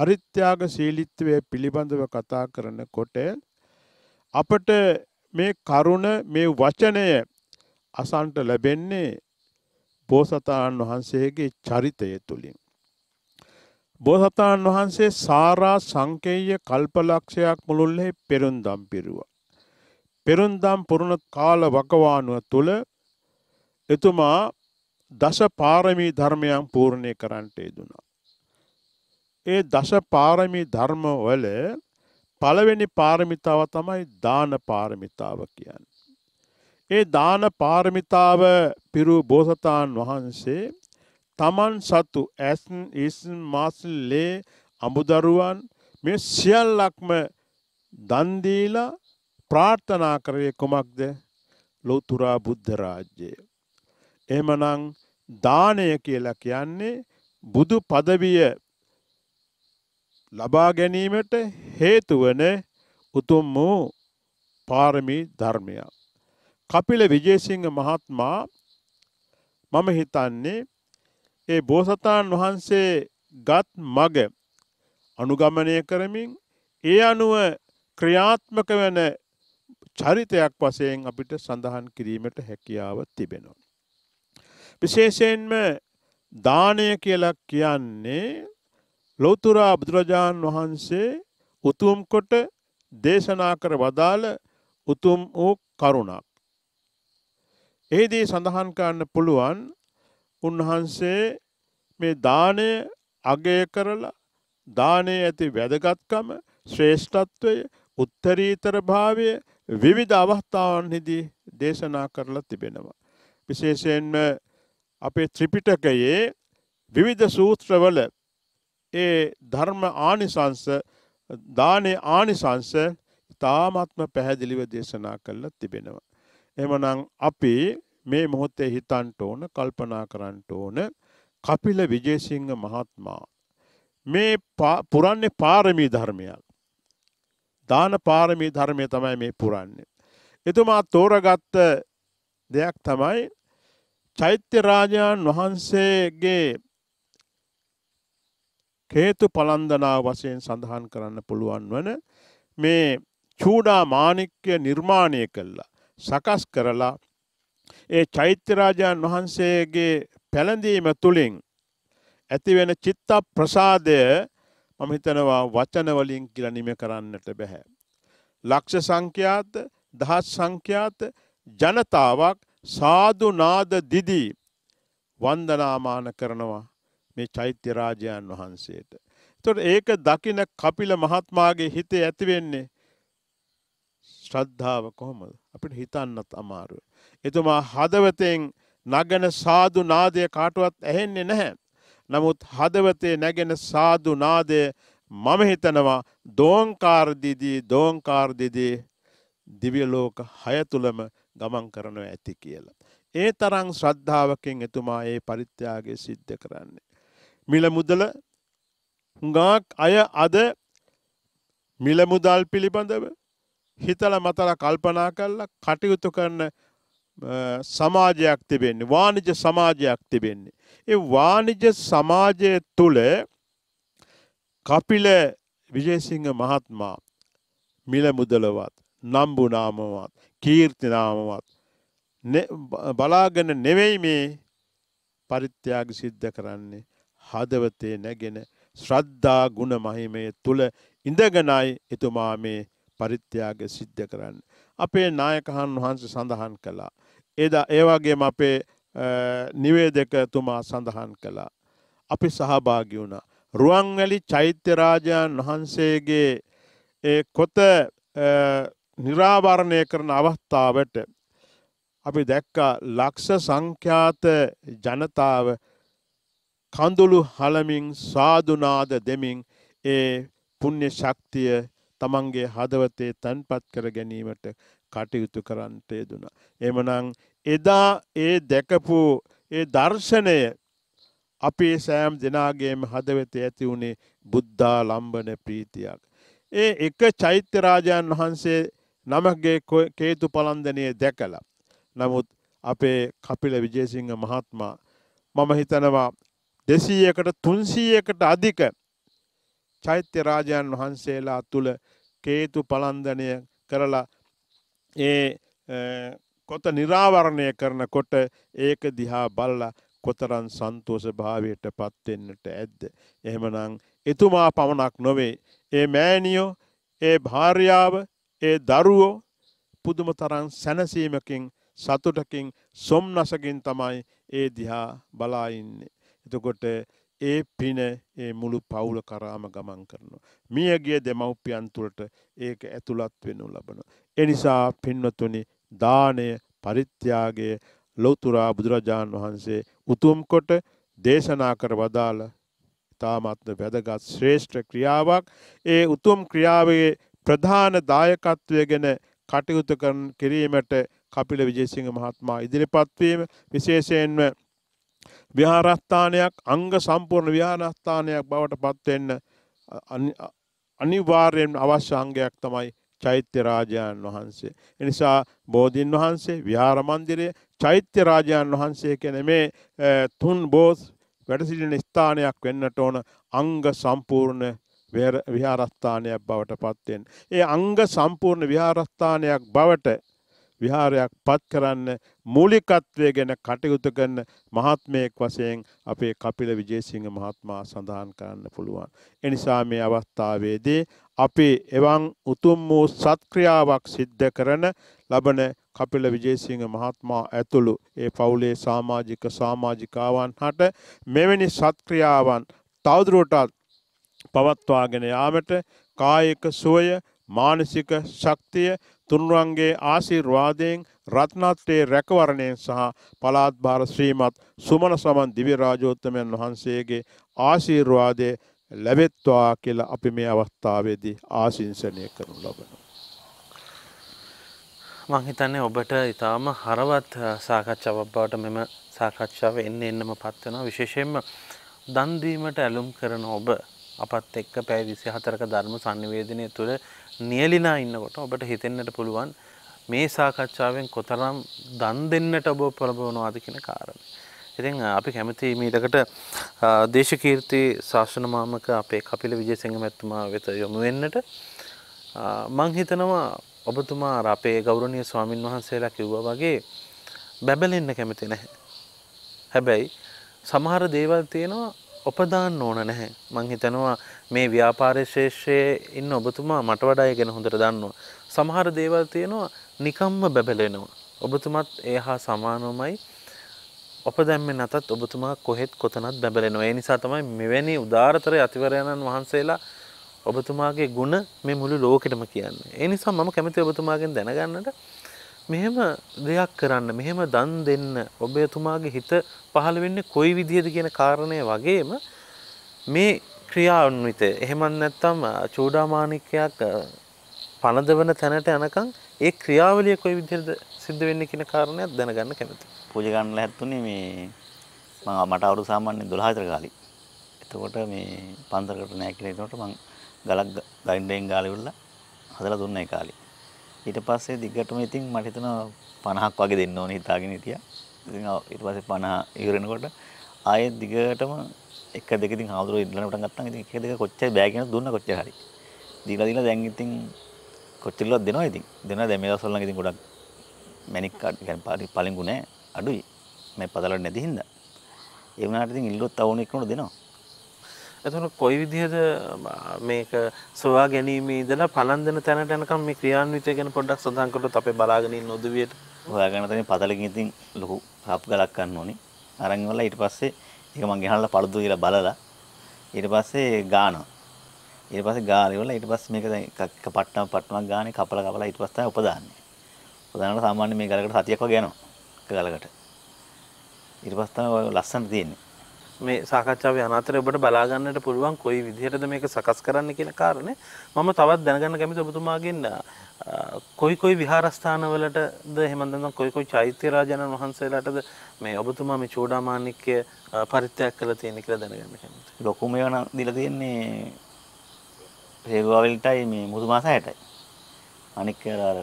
පරිත්‍යාග ශීලීත්වය පිළිබඳව කතා කරනකොට අපට මේ කරුණ මේ වචනය අසන්ට ලැබෙන්නේ බෝසතාණන් වහන්සේගේ චරිතය තුළින්. බෝසතාණන් වහන්සේ සාරා සංකේය කල්පලක්ෂයක් මුළුල්ලේ පෙරුන්දම් පිරුවා. පෙරුන්දම් පුරුණ කාල වකවානුව තුළ එතුමා දස පාරමී ධර්මයන් පූර්ණය කරන්නට යෙදුණා. ඒ දස පාරමී ධර්මවල පළවෙනි පාරමිතාව තමයි දාන පාරමිතාව කියන්නේ. ඒ දාන පාරමිතාව පිරු බෝසතාන් වහන්සේ තමන් සතු ඇස් ඉස් මාස් ලේ අමුදරුවන් මේ සියල්ලක්ම දන් දීලා ප්‍රාර්ථනා කරේ කොමක්ද ලෝතුරා බුද්ධ රාජ්‍යය එහෙමනම් දානය කියලා කියන්නේ බුදු পদවිය ලබා ගැනීමට හේතු වන උතුම් වූ පාරමී ධර්මයක් කපිල විජේසිංහ මහත්මයා මම හිතන්නේ ඒ බෝසතාන් වහන්සේ ගත් මග අනුගමනය කරමින් ඒ අනුව ක්‍රියාත්මක වෙන චරිතයක් වශයෙන් අපිට සඳහන් කිරීමට හැකියාව තිබෙනවා. විශේෂයෙන්ම දානය කියලා කියන්නේ ලෞතර බුදුරජාන් වහන්සේ උතුම් කොට දේශනා කර වදාළ උතුම් වූ කරුණක්. එහිදී සඳහන් කරන්න පුළුවන් උන්වහන්සේ මේ දානය අගය කරලා දානයේ ඇති වැදගත්කම ශ්‍රේෂ්ඨත්වය උත්තරීතර භාවය විවිධ අවස්ථාවන්හිදී දේශනා කරලා තිබෙනවා. විශේෂයෙන්ම අපේ ත්‍රිපිටකයේ විවිධ සූත්‍රවල ඒ ධර්ම ආනිසංස දානේ ආනිසංස තාමත්ම පැහැදිලිව දේශනා කරලා තිබෙනවා. එමනම් අපි මේ මොහොතේ හිතන්න ඕන කල්පනා කරන්න ඕන කපිල විජේසිංහ මහත්මයා මේ පුරන්නේ පාරමී ධර්මයක් දාන පාරමී ධර්මය තමයි මේ පුරන්නේ එතුමා තෝරගත්ත දෙයක් තමයි චෛත්‍ය රාජාන් වහන්සේගේ හේතු පලන්දනා වශයෙන් සඳහන් කරන්න පුළුවන් වන මේ චූඩා මාණික්‍ය නිර්මාණය කළා සකස් කරලා ඒ චෛත්‍ය රාජාන් වහන්සේගේ පැලඳීම තුලින් ඇතිවෙන චිත්ත ප්‍රසාදය මම හිතනවා වචන වලින් කියලා නිම කරන්නට බෑ. ලක්ෂ සංඛ්‍යාත, දහස් සංඛ්‍යාත ජනතාවක් සාදු නාද දිදී වන්දනාමාන කරනවා මේ චෛත්‍ය රාජයන් වහන්සේට. එතකොට ඒක දකින කපිල මහත්මාගේ හිතේ ඇති වෙන්නේ ශ්‍රද්ධාව කොහොමද අපිට හිතන්නත් අමාරුව. එතුමා හදවතෙන් නගන සාදු නාදය කාටුවත් ඇහෙන්නේ නැහැ. නමුත් හදවතේ නැගෙන සාදු නාදය මම හිතනවා දෝංකාර්දිදී දෝංකාර්දිදී දිවියලෝක හය තුළම ගමන් කරනව ඇති කියලා. ඒ තරං ශ්‍රද්ධාවකින් එතුමා ඒ පරිත්‍යාගේ සිද්ධ කරන්නේ. මිල මුදල හුඟාක් අය අද මිලමුදල් පිළිබඳව හිතලා මතලා කල්පනා කරලා කටයුතු කරන සමාජයක් තිබෙන්නේ වාණිජ සමාජයක් තිබෙන්නේ. ඒ වාණිජ සමාජය තුළ කපිල විජේසිංහ මහත්මයා මිල මුදලවත් නම්බු නාමවත් කීර්ති නාමවත් බලාගෙන නෙවෙයි මේ පරිත්‍යාග සිද්ධ කරන්නේ හදවතේ නැගෙන ශ්‍රද්ධා ගුණ මහිමය තුල ඉඳගෙනයි එතුමා මේ පරිත්‍යාග සිද්ධ කරන්න. අපේ නායකහන් වහන්සේ සඳහන් කළා. එදා ඒ වගේම අපේ නිවේදකතුමා සඳහන් කළා. අපි සහභාගී වුණා. රුවන්වැලි චෛත්‍ය රාජාන් වහන්සේගේ ඒ කොත निराවරණය කරන අවස්ථාවට අපි දැක්කා ලක්ෂ සංඛ්‍යාත ජනතාව කඳුළු හලමින් සාදුනාද දෙමින් ඒ පුණ්‍ය ශක්තිය තමන්ගේ හදවතේ තන්පත් කර ගැනීමට කටයුතු කරන්නට යෙදුණා. එමනම් එදා ඒ දැකපු ඒ දර්ශනය අපේ සෑම් දෙනාගේම හදවතේ ඇති වුණේ බුද්ධා ලම්බන ප්‍රීතියක්. ඒ එක චෛත්‍ය රාජාන් වහන්සේ නමගේ කේතු පලන්දනය දැකලා. නමුත් අපේ කපිල විජේසිංහ මහත්මා මම හිතනවා දෙසීයකට තුන්සීයකට අධික චෛත්‍ය රාජයන් වහන්සේලා තුල කේතු පලන්දනය කරලා ඒ කොත निराවරණය කරනකොට ඒක දිහා බලලා කොතරම් සන්තෝෂ භාවයට පත් වෙන්නට ඇද්ද එහෙමනම් එතුමා පමණක් නොවේ ඒ මෑණියෝ ඒ භාර්යාව ඒ දරුවෝ පුදුම තරම් සැනසීමකින් සතුටකින් සොම්නසකින් තමයි ඒ දිහා බලා ඉන්නේ එතකොට ඒ පින ඒ මුළු පවුල කරාම ගමන් කරනවා. මියගිය දෙමව්පියන් තුළට ඒක ඇතුළත් වෙනු ලබනවා. ඒ නිසා පින්වතුනි දානය පරිත්‍යාගය ලෞතුරා බුදුරජාන් වහන්සේ උතුම් කොට දේශනා කර වදාළ ඊ타මාත්ම වැදගත් ශ්‍රේෂ්ඨ ක්‍රියාවක්. ඒ උතුම් ක්‍රියාවේ ප්‍රධාන දායකත්වය ගැන කටයුතු කිරීමට කපිල විජේසිංහ මහත්මයා ඉදිරිපත් වීම විශේෂයෙන්ම විහාරස්ථානයක් අංග සම්පූර්ණ විහාරස්ථානයක් බවට පත් වෙන්න අනිවාර්යෙන් අවශ්‍ය අංගයක් තමයි චෛත්‍ය රාජයන් වහන්සේ. එනිසා බෝධින් වහන්සේ විහාර මන්දිරය චෛත්‍ය රාජයන් වහන්සේ කියන මේ තුන් බෝධ වැඩ සිටින ස්ථානයක් වෙන්නට ඕන අංග සම්පූර්ණ විහාරස්ථානයක් බවට පත් ඒ අංග සම්පූර්ණ විහාරස්ථානයක් බවට විහාරයක් පත් කරන්න මූලිකත්වය ගැන කටයුතු කරන මහත්මයෙක් වශයෙන් අපේ කපිල විජේසිංහ මහත්මයා සඳහන් කරන්න පුළුවන්. එනිසා මේ අවස්ථාවේදී අපි එවන් උතුම් වූ සත්ක්‍රියාවක් සිද්ධ කරන ලබන කපිල විජේසිංහ මහත්මයා ඇතුළු ඒ පවුලේ සමාජික සමාජිකාවන් හට මෙවැනි සත්ක්‍රියාවන් තවදුරටත් පවත්වාගෙන යාමට කායික සුවය මානසික ශක්තිය තුන්වන්ගේ ආශිර්වාදයෙන් රත්නත්‍රයේ රැකවරණයෙන් සහ පළාත් භාර ශ්‍රීමත් සුමන සමන් දිව්‍ය රාජෝත්තමයන් වහන්සේගේ ආශිර්වාදයේ ලැබෙත්වා කියලා අපි මේ අවස්ථාවේදී ආශිංසනය කරනු ලබනවා. මං හිතන්නේ ඔබට ඊටාම හරවත් සාකච්ඡාවක් බවට මෙම සාකච්ඡාව එන්න එන්නම පත් වෙනවා විශේෂයෙන්ම දන් දීමට ඇලුම් කරන ඔබ අපත් එක්ක පැය 24ක ධර්ම sannivedanaya තුළ නියලිනා ඉන්නකොට ඔබට හිතෙන්නට පුළුවන් මේ සාකච්ඡාවෙන් කොතරම් දන් දෙන්නට ඔබ ප්‍රබවනවාද කියන කාරණ. ඉතින් අපි කැමති මීටකට දේශකීර්ති ශාසනමාමක අපේ කපිල විජයසිංහ මැත්තුමා වෙත යොමු වෙන්නට මං හිතනවා ඔබතුමා අපේ ගෞරවනීය ස්වාමින් වහන්සේලා කිව්වා වගේ බැබලෙන්න කැමති නැහැ. හැබැයි සමහර දේවල් තියෙනවා ඔපදාන්න ඕන නැහැ මං හිතනවා මේ ව්‍යාපාරය ශේෂයේ ඉන්න ඔබතුමා මට වඩාය ගැන හොඳට දන්නවා සමහර දේවල් තියෙනවා නිකම්ම බැබලෙනවා ඔබතුමත් ඒ හා සමානෝමයි ඔප දැම්ම නැතත් ඔබතුමා කොහෙත් කොතනත් බැබලෙනවා ඒ නිසා තමයි මෙවැනි උදාරතර අතිවරයණන් වහන්සේලා ඔබතුමාගේ ගුණ මේ මුළු ලෝකෙටම කියන්න ඒ නිසා මම කැමති ඔබතුමාගෙන් දැනගන්නට මෙහෙම දෙයක් කරන්න මෙහෙම දන් දෙන්න ඔබතුමාගේ හිත පහළ වෙන්නේ කොයි විදිහද කියන කාරණය වගේම මේ ක්‍රියාන්විතය එහෙමත් නැත්නම් චූඩාමාණිකයක් පනදවන තැනට යනකම් ඒ ක්‍රියාවලිය කොයි විදිහද සිද්ධ වෙන්නේ කියන කාරණයක් දැනගන්න කැමතියි. පූජා ගන්න ලැහැත්තුනේ මේ මම මට අවුරුදු සාමාන්‍ය 12 විතර කාලේ. එතකොට මේ පන්තරකට නෑ කියලා එතකොට මම ගලක් ගයින්ඩෙන් ගාලා ඉවරලා හදලා දුන්නා ඒ කාලේ. ඊට පස්සේ දිගටම ඉතින් මට හිතෙනවා 50ක් වගේ දෙන්න ඕනේ හිතාගෙන හිටියා. ඉතින් ඊට පස්සේ 50 ඉවරනකොට ආයෙත් දිගටම එක දෙක ඉතින් හාමුදුරුවෝ ඉඳලා පටන් ගත්තා. ඉතින් එක දෙක කොච්චර බෑ කියන දුන්නා කොච්චර හරි. දීලා දීලා දැන් ඉතින් කොච්චරලවත් දෙනවා ඉතින්. දෙනවා දැන් මේ දවස්වල නම් ඉතින් ගොඩක් මැනික් කාඩ් කියන්නේ පළඟු නෑ අඩුයි. මේ පදලට නැති හින්දා. ඒ වුණාට ඉතින් ඉල්ලුවත් අවුණ එක්කනට දෙනවා. එතුන කොයි විදිහද මේක සොවා ගැනීම ඉදලා පලන්දන තැනට යනකම් මේ ක්‍රියාන්විතය ගැන පොඩ්ඩක් සඳහන් කරලා අපි බලාගෙන ඉන්න උදවියට හොයාගෙන තමයි පතලකින් ඉතින් ලොකු හප් ගලක් ගන්න ඕනේ අරන් වල ඊට පස්සේ ඒක මං ගෙනල්ලා පළදු කියලා බලලා ඊට පස්සේ ගානවා ඊට පස්සේ ගාලේ වල ඊට පස්සේ මේක දැන් පට්ටම පට්ටමක් ගානේ කපලා කපලා ඊට පස්සේ තමයි උපදාන්නේ උපදානට සාමාන්‍ය මේ ගලකට සතියක් වගේ යනවා ගලකට ඊට පස්සේ තමයි ලස්සන තියෙන්නේ මේ සාකච්ඡාවේ අනාතරේ ඔබට බලා ගන්නට පුළුවන් කොයි විදිහටද මේක සකස් කරන්න කියන කාරණේ මම තවත් දැනගන්න කැමති ඔබතුමාගෙන් කොයි කොයි විහාරස්ථානවලටද එහෙම නැත්නම් කොයි කොයි චෛත්‍ය රාජානන් වහන්සේලාටද මේ ඔබතුමා මේ චූඩාමාණික්‍ය පරිත්‍යාග කළා තියෙන්නේ කියලා දැනගන්න කැමතියි. ලොකුම ඒවා නම් දීලා තියෙන්නේ පෙබ්‍රවාරිටයි මේ මුතු මාස 6ටයි. අනික අර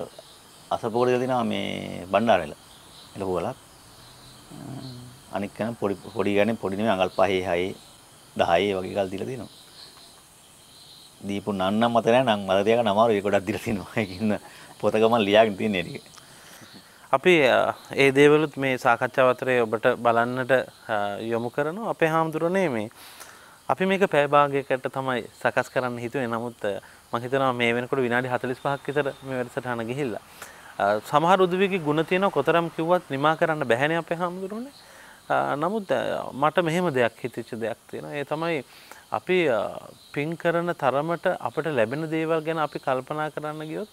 අසපෝරේ දිනා මේ බණ්ඩාරවල එළවලක් අනික කන පොඩි පොඩි ගානේ පොඩි නෙමෙයි අඟල් 5 6 10 වගේ ගල් දීලා දෙනවා. දීපු නන්නම් මත නෑ නම් මත තියාගන්න අමාරුයි ඒක ගොඩක් දීලා තිනවා. ඒකින්න පොත ගමන් ලියාගෙන තින්නේ ටික. අපි ඒ දේවලුත් මේ සාකච්ඡාව අතරේ ඔබට බලන්නට යොමු කරනවා අපේ හාමුදුරනේ මේ අපි මේක පැය භාගයකට තමයි සකස් කරන්න හිතුවේ නමුත් මම හිතනවා මේ වෙනකොට විනාඩි 45ක් විතර මේ වැඩසටහන ගිහිල්ලා සමහර උදවිගේ ಗುಣ තියෙනවා කොතරම් කිව්වත් නිමා කරන්න බැහැනේ අපේ හාමුදුරනේ නමුත් මට මෙහෙම දෙයක් හිතිච්ච දෙයක් තියෙන ඒ තමයි අපි පින් කරන තරමට අපට ලැබෙන දේවල් ගැන අපි කල්පනා කරන්න ගියොත්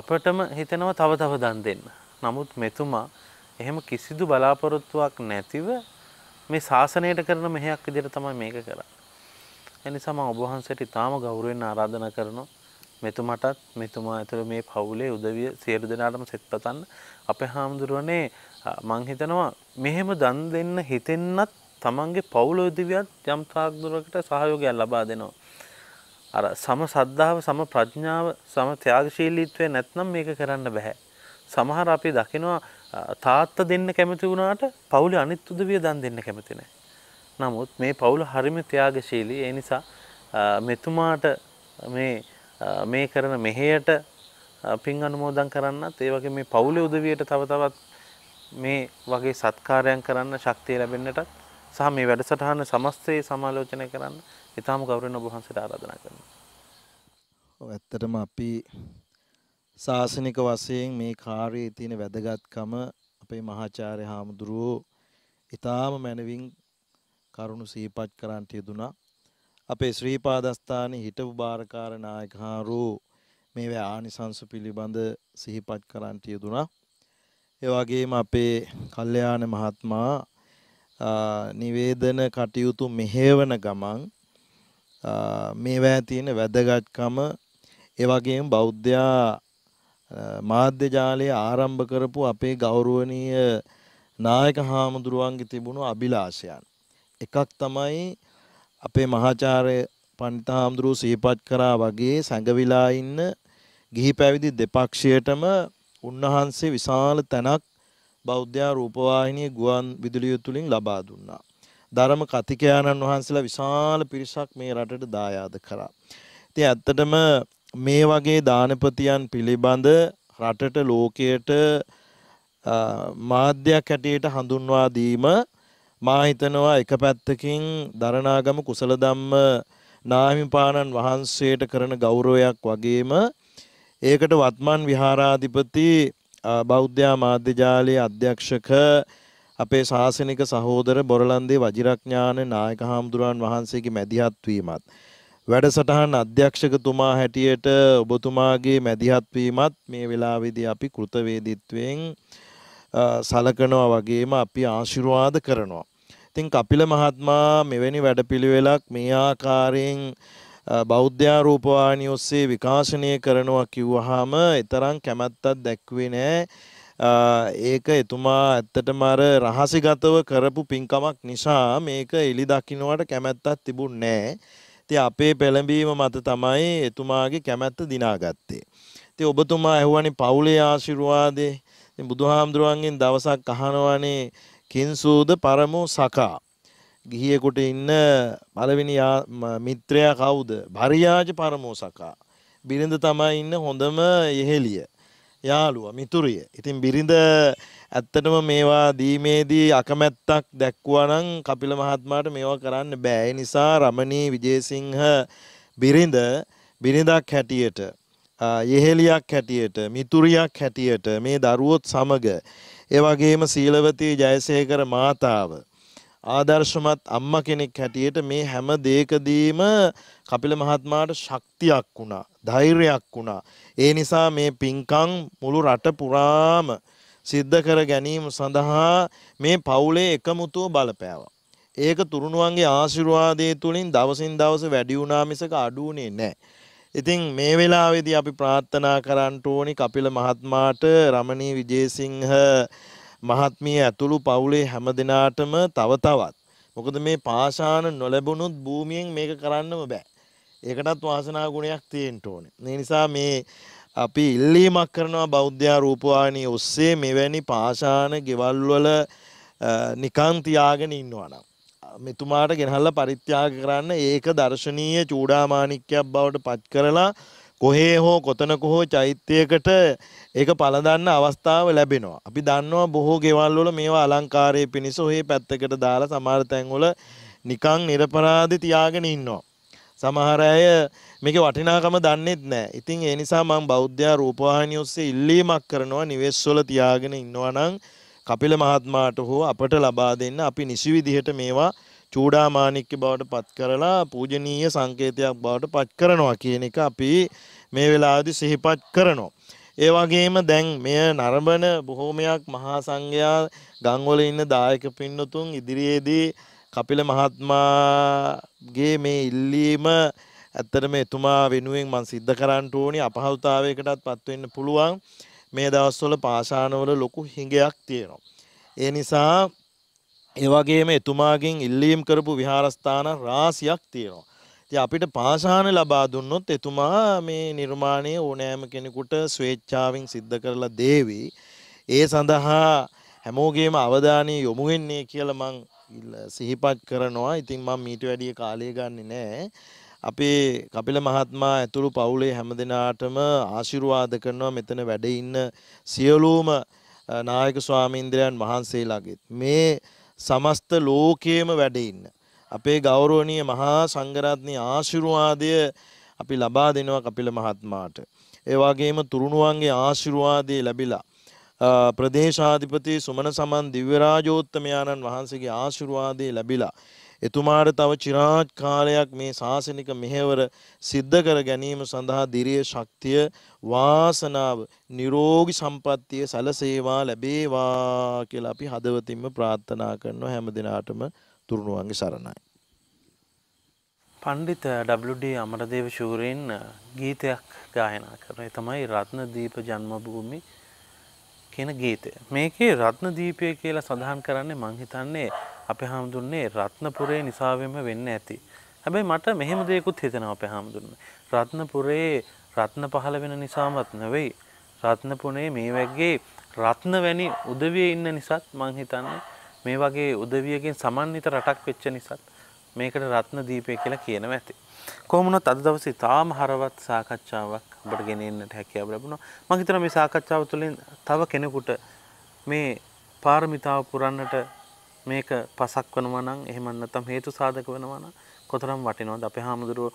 අපටම හිතෙනවා තව තව දන් දෙන්න. නමුත් මෙතුමා එහෙම කිසිදු බලාපොරොත්තුවක් නැතිව මේ ශාසනයට කරන මෙහයක් විදිහට තමයි මේක කරන්නේ. එනිසා මම ඔබ වහන්සේට ඉතාම ගෞරවයෙන් ආරාධනා කරනවා. මෙතුමටත් මෙතුමා ඇතුළ මේ පවුලේ උදවිය සියලු දෙනාටම සෙත්පතන්න අපේ හාමුදුරුවනේ මං හිතනවා මෙහෙම දන් දෙන්න හිතෙන්නත් තමන්ගේ පවුලෝදිවියත් යම් තාක්දුරකට සහයෝගයක් ලබා දෙනවා. අර සම සද්ධාව සම ප්‍රඥාව සම ත්‍යාගශීලීත්වය නැත්නම් මේක කරන්න බැහැ. සමහර අපි දකිනවා තාත්ත දෙන්න කැමති වුණාට පවුල අනිත් උදවිය දන් දෙන්න කැමති නැහැ. නමුත් මේ පවුල හරිම ත්‍යාගශීලී. ඒ නිසා මෙතුමාට මේ මේ කරන මෙහෙයට පින් අනුමෝදන් කරන්නත් ඒ වගේ මේ පවුලේ උදවියට තව තවත් මේ වගේ සත්කාරයන් කරන්න ශක්තිය ලැබෙන්නටත් සහ මේ වැඩසටහන සමස්තයේ සමාලෝචනය කරන්න ඉතාම ගෞරවයෙන් ඔබ වහන්සේට ආරාධනා කරනවා. ඔව් ඇත්තටම අපි සාසනික වශයෙන් මේ කාර්යයේ තියෙන වැදගත්කම අපේ මහාචාර්ය හාමුදුරුවෝ ඉතාම මැනවින් කරුණු සිහිපත් කරන්ට යෙදුනා. අපේ ශ්‍රී පාදස්ථානයේ හිටපු බාරකාර නායකහාරු මේ ආනිසංස පිළිබඳ සිහිපත් කරන්ට යෙදුනා. ඒ වගේම අපේ කල්යාණ මහත්මයා නිවේදන කටයුතු මෙහෙවන ගමන් මේවැය තියෙන වැදගත්කම ඒ වගේම බෞද්ධයා මාධ්‍ය ජාලය ආරම්භ කරපු අපේ ගෞරවනීය නායක හාමුදුරුවන්ගේ තිබුණු අභිලාෂයන් එකක් තමයි අපේ මහාචාර්ය පණ්ඩිත හාමුදුරුව සිහිපත් කරා වගේ සැඟවිලා ඉන්න ගිහි පැවිදි දෙපක්ෂයටම උන්වහන්සේ විශාල තැනක් බෞද්ධයා රූපවාහිනිය ගුවන් විදුලිය තුලින් ලබා දුන්නා. ධර්ම කතිකයාණන් වහන්සේලා විශාල පිරිසක් මේ රටට දායාද කරා. ඉතින් ඇත්තටම මේ වගේ දානපතියන් පිළිබඳ රටට ලෝකයට මාධ්‍යයක් හැටියට හඳුන්වා දීම මා හිතනවා එක පැත්තකින් දරණාගම කුසල ධම්ම නාහිමිපාණන් වහන්සේට කරන ගෞරවයක් වගේම ඒකට වත්මන් විහාරාධිපති බෞද්ධයා මාධ්‍ය ජාලයේ අධ්‍යක්ෂක අපේ ශාසනික සහෝදර බොරලන්දේ වජිරඥාන නායක හාමුදුරුවන් වහන්සේගේ මැදිහත් වීමත් වැඩසටහන් අධ්‍යක්ෂකතුමා හැටියට ඔබතුමාගේ මැදිහත් වීමත් මේ වෙලාවේදී අපි කෘතවේදීත්වයෙන් සලකනවා වගේම අපි ආශිර්වාද කරනවා. ඉතින් කපිල මහත්මයා මෙවැනි වැඩපිළිවෙලක් මේ ආකාරයෙන් බෞද්ධාරූපවාහිනිය ඔස්සේ විකාශනය කරනවා කිව්වහම එතරම් කැමැත්තක් දැක්වේ නෑ ඒක එතුමා ඇත්තටම අර රහසිගතව කරපු පින්කමක් නිසා මේක එලි දකින්නට කැමැත්තක් තිබුණේ නෑ. ඉතින් අපේ පෙළඹීම මත තමයි එතුමාගේ කැමැත්ත දිනාගත්තේ. ඉතින් ඔබතුමා ඇහුවනේ පවුලේ ආශිර්වාදේ. ඉතින් බුදුහාමුදුරුවන්ගෙන් දවසක් අහනවානේ කින්සූද පරමෝ සකා ගිහියෙකුට ඉන්න පළවෙනි මිත්‍රයා කවුද? භරියාජ පරමෝසකා. බිරිඳ තමයි ඉන්න හොඳම යෙහෙළිය. යාළුවා මිතුරිය. ඉතින් බිරිඳ ඇත්තටම මේවා දීමේදී අකමැත්තක් දැක්වුවා නම් කපිල මහත්මයාට මේවා කරන්න බෑ. ඒ නිසා රමණී විජේසිංහ බිරිඳ බිරිඳක් හැටියට යෙහෙලියක් හැටියට මිතුරියක් හැටියට මේ දරුවොත් සමග ඒ වගේම සීලවතී ජයසේකර මාතාව ආදර්ශමත් අම්ම කෙනෙක් හැටියට මේ හැම දෙයකදීම කපිල මහත්මාට ශක්තියක් වුණා ධෛර්යයක් වුණා ඒ නිසා මේ පින්කම් මුළු රට පුරාම සිද්ධ කර ගැනීම සඳහා මේ පවුලේ එකමුතුව බලපෑවා ඒක තුරුණුවන්ගේ ආශිර්වාදයේ තුලින් දවසින් දවස වැඩි වුණා මිසක අඩු වුණේ නැහැ ඉතින් මේ වෙලාවේදී අපි ප්‍රාර්ථනා කරන්න ඕනි කපිල මහත්මාට රමණී විජේසිංහ මහත්මිය ඇතුළු පවුලේ හැම දෙනාටම තව තවත්. මොකද මේ පාෂාන නොලැබුණුත් භූමියෙන් මේක කරන්නම බෑ. ඒකටත් වාසනා ගුණයක් තියෙන්න ඕනේ. ඒ නිසා මේ අපි ඉල්ලීමක් කරනවා බෞද්ධයා රූපවාහිනිය ඔස්සේ මෙවැනි පාෂාන ගෙවල් වල නිකන් තියාගෙන ඉන්නවා නම් මෙතුමාට ගෙනහල්ලා පරිත්‍යාග කරන්න ඒක දර්ශනීය චූඩාමාණික්කයක් බවට පත් කරලා කොහේ හෝ කොතනක හෝ චෛත්‍යයකට ඒක පළඳන්න අවස්ථාව ලැබෙනවා. අපි දන්නවා බොහෝ ගෙවල් වල මේවා අලංකාරයේ පිණිස ඔහේ පැත්තකට දාලා සමහර තැන්වල නිකන් නිර්පරාදි තියාගෙන ඉන්නවා. සමහර අය මේකේ වටිනාකම දන්නේත් නැහැ. ඉතින් ඒ නිසා මම බෞද්ධයා රූපවාහිනිය ඔස්සේ ඉල්ලීමක් කරනවා නිවෙස් වල තියාගෙන ඉන්නවා නම් කපිල මහත්මාට හෝ අපට ලබා දෙන්න අපි නිසි විදිහට මේවා චූඩාමාණික්ක බවට පත් කරලා පූජනීය සංකේතයක් බවට පත් කරනවා කියන එක අපි මේ වෙලාවේදී සිහිපත් කරනවා. ඒ වගේම දැන් මෙය නරඹන බොහෝමයක් මහා සංඝයා ගංවල ඉන්න දායක පින්නතුන් ඉදිරියේදී කපිල මහත්මාගේ මේ ඉල්ලීම ඇත්තටම එතුමා වෙනුවෙන් මම සිද්ධ කරන්න ඕනි අපහසුතාවයකටත් පත් වෙන්න පුළුවන් මේ දවස්වල පාෂාණවල ලොකු හිඟයක් තියෙනවා. ඒ නිසා ඒ වගේම එතුමාගෙන් ඉල්ලීම් කරපු විහාරස්ථාන රාශියක් තියෙනවා. අපිට පාසාන ලබා දුන්නොත් එතුමා මේ නිර්මාණය ඕනෑම කෙනෙකුට ස්වේච්ඡාවෙන් සිද්ධ කරලා දේවි. ඒ සඳහා හැමෝගේම අවධානය යොමුවෙන්නේ කියල මං සිහිපත් කරනවා ඉතින් මං මීට වැඩිය කාලය ගන්න නෑ. අපේ කපිල මහත්මා ඇතුළු පවුලේ හැම දෙනාටම ආශිරුවාද කරනවා මෙතන වැඩ ඉන්න සියලූම නායක ස්වාමීන්ද්‍රයන් වහන්සේලාගෙත්. මේ සමස්ත ලෝකයේම වැඩඉන්න. අපේ ගෞරවනීය මහා සංඝරත්නයේ ආශිර්වාදය අපි ලබා දෙනවා කපිල මහත්මයාට. ඒ වගේම තුරුණුවන්ගේ ආශිර්වාදය ලැබිලා ප්‍රදේශාධිපති සුමන සමන් දිව්‍ය රාජෝත්තමයාණන් වහන්සේගේ ආශිර්වාදය ලැබිලා එතුමාට තව චිරාත් කාලයක් මේ ශාසනික මෙහෙවර සිද්ධ කර ගැනීම සඳහා දිරිය ශක්තිය වාසනාව නිරෝගී සම්පත්තිය සැලසේවා ලැබේවා කියලා අපි හදවතින්ම ප්‍රාර්ථනා කරනවා හැම දිනාටම තුරුණුවන්ගේ සරණයි. පණ්ඩිත WD අමරදේව ශූරයෙන් ගීතයක් ගායනා කරන තමයි රත්නදීප ජන්මභූමි කියන ගීතය. මේකේ රත්නදීපය කියලා සඳහන් කරන්නේ මං හිතන්නේ අපි හාමුදුන්නේ රත්නපුරේ නිසාවෙම වෙන්න ඇති. හැබැයි මට මෙහෙම දෙයකුත් හිතෙනවා අපි හාමුදුරනේ. රත්නපුරේ රත්න පහළ වෙන නිසාමත් නෙවෙයි. රත්නපුනේ මේ වගේ රත්න වැනි උදවිය ඉන්න නිසාත් මං හිතන්නේ මේ වගේ උදවියගෙන් සමන්විත රටක් වෙච්ච නිසාත් මේකට රත්න දීපය කියලා කියනවා ඇති. කොහොමනොත් අද දවසේ තාම හරවත් සාකච්ඡාවක් අපට ගෙනෙන්නට හැකියාව ලැබුණා. මම හිතනවා මේ සාකච්ඡාව තුළින් තව කෙනෙකුට මේ පාරමිතාව පුරන්නට මේක පසක් වෙනවා නම් එහෙම නැත්නම් හේතු සාධක වෙනවා නම් කොතරම් වටිනවද අපේ හාමුදුරුවෝ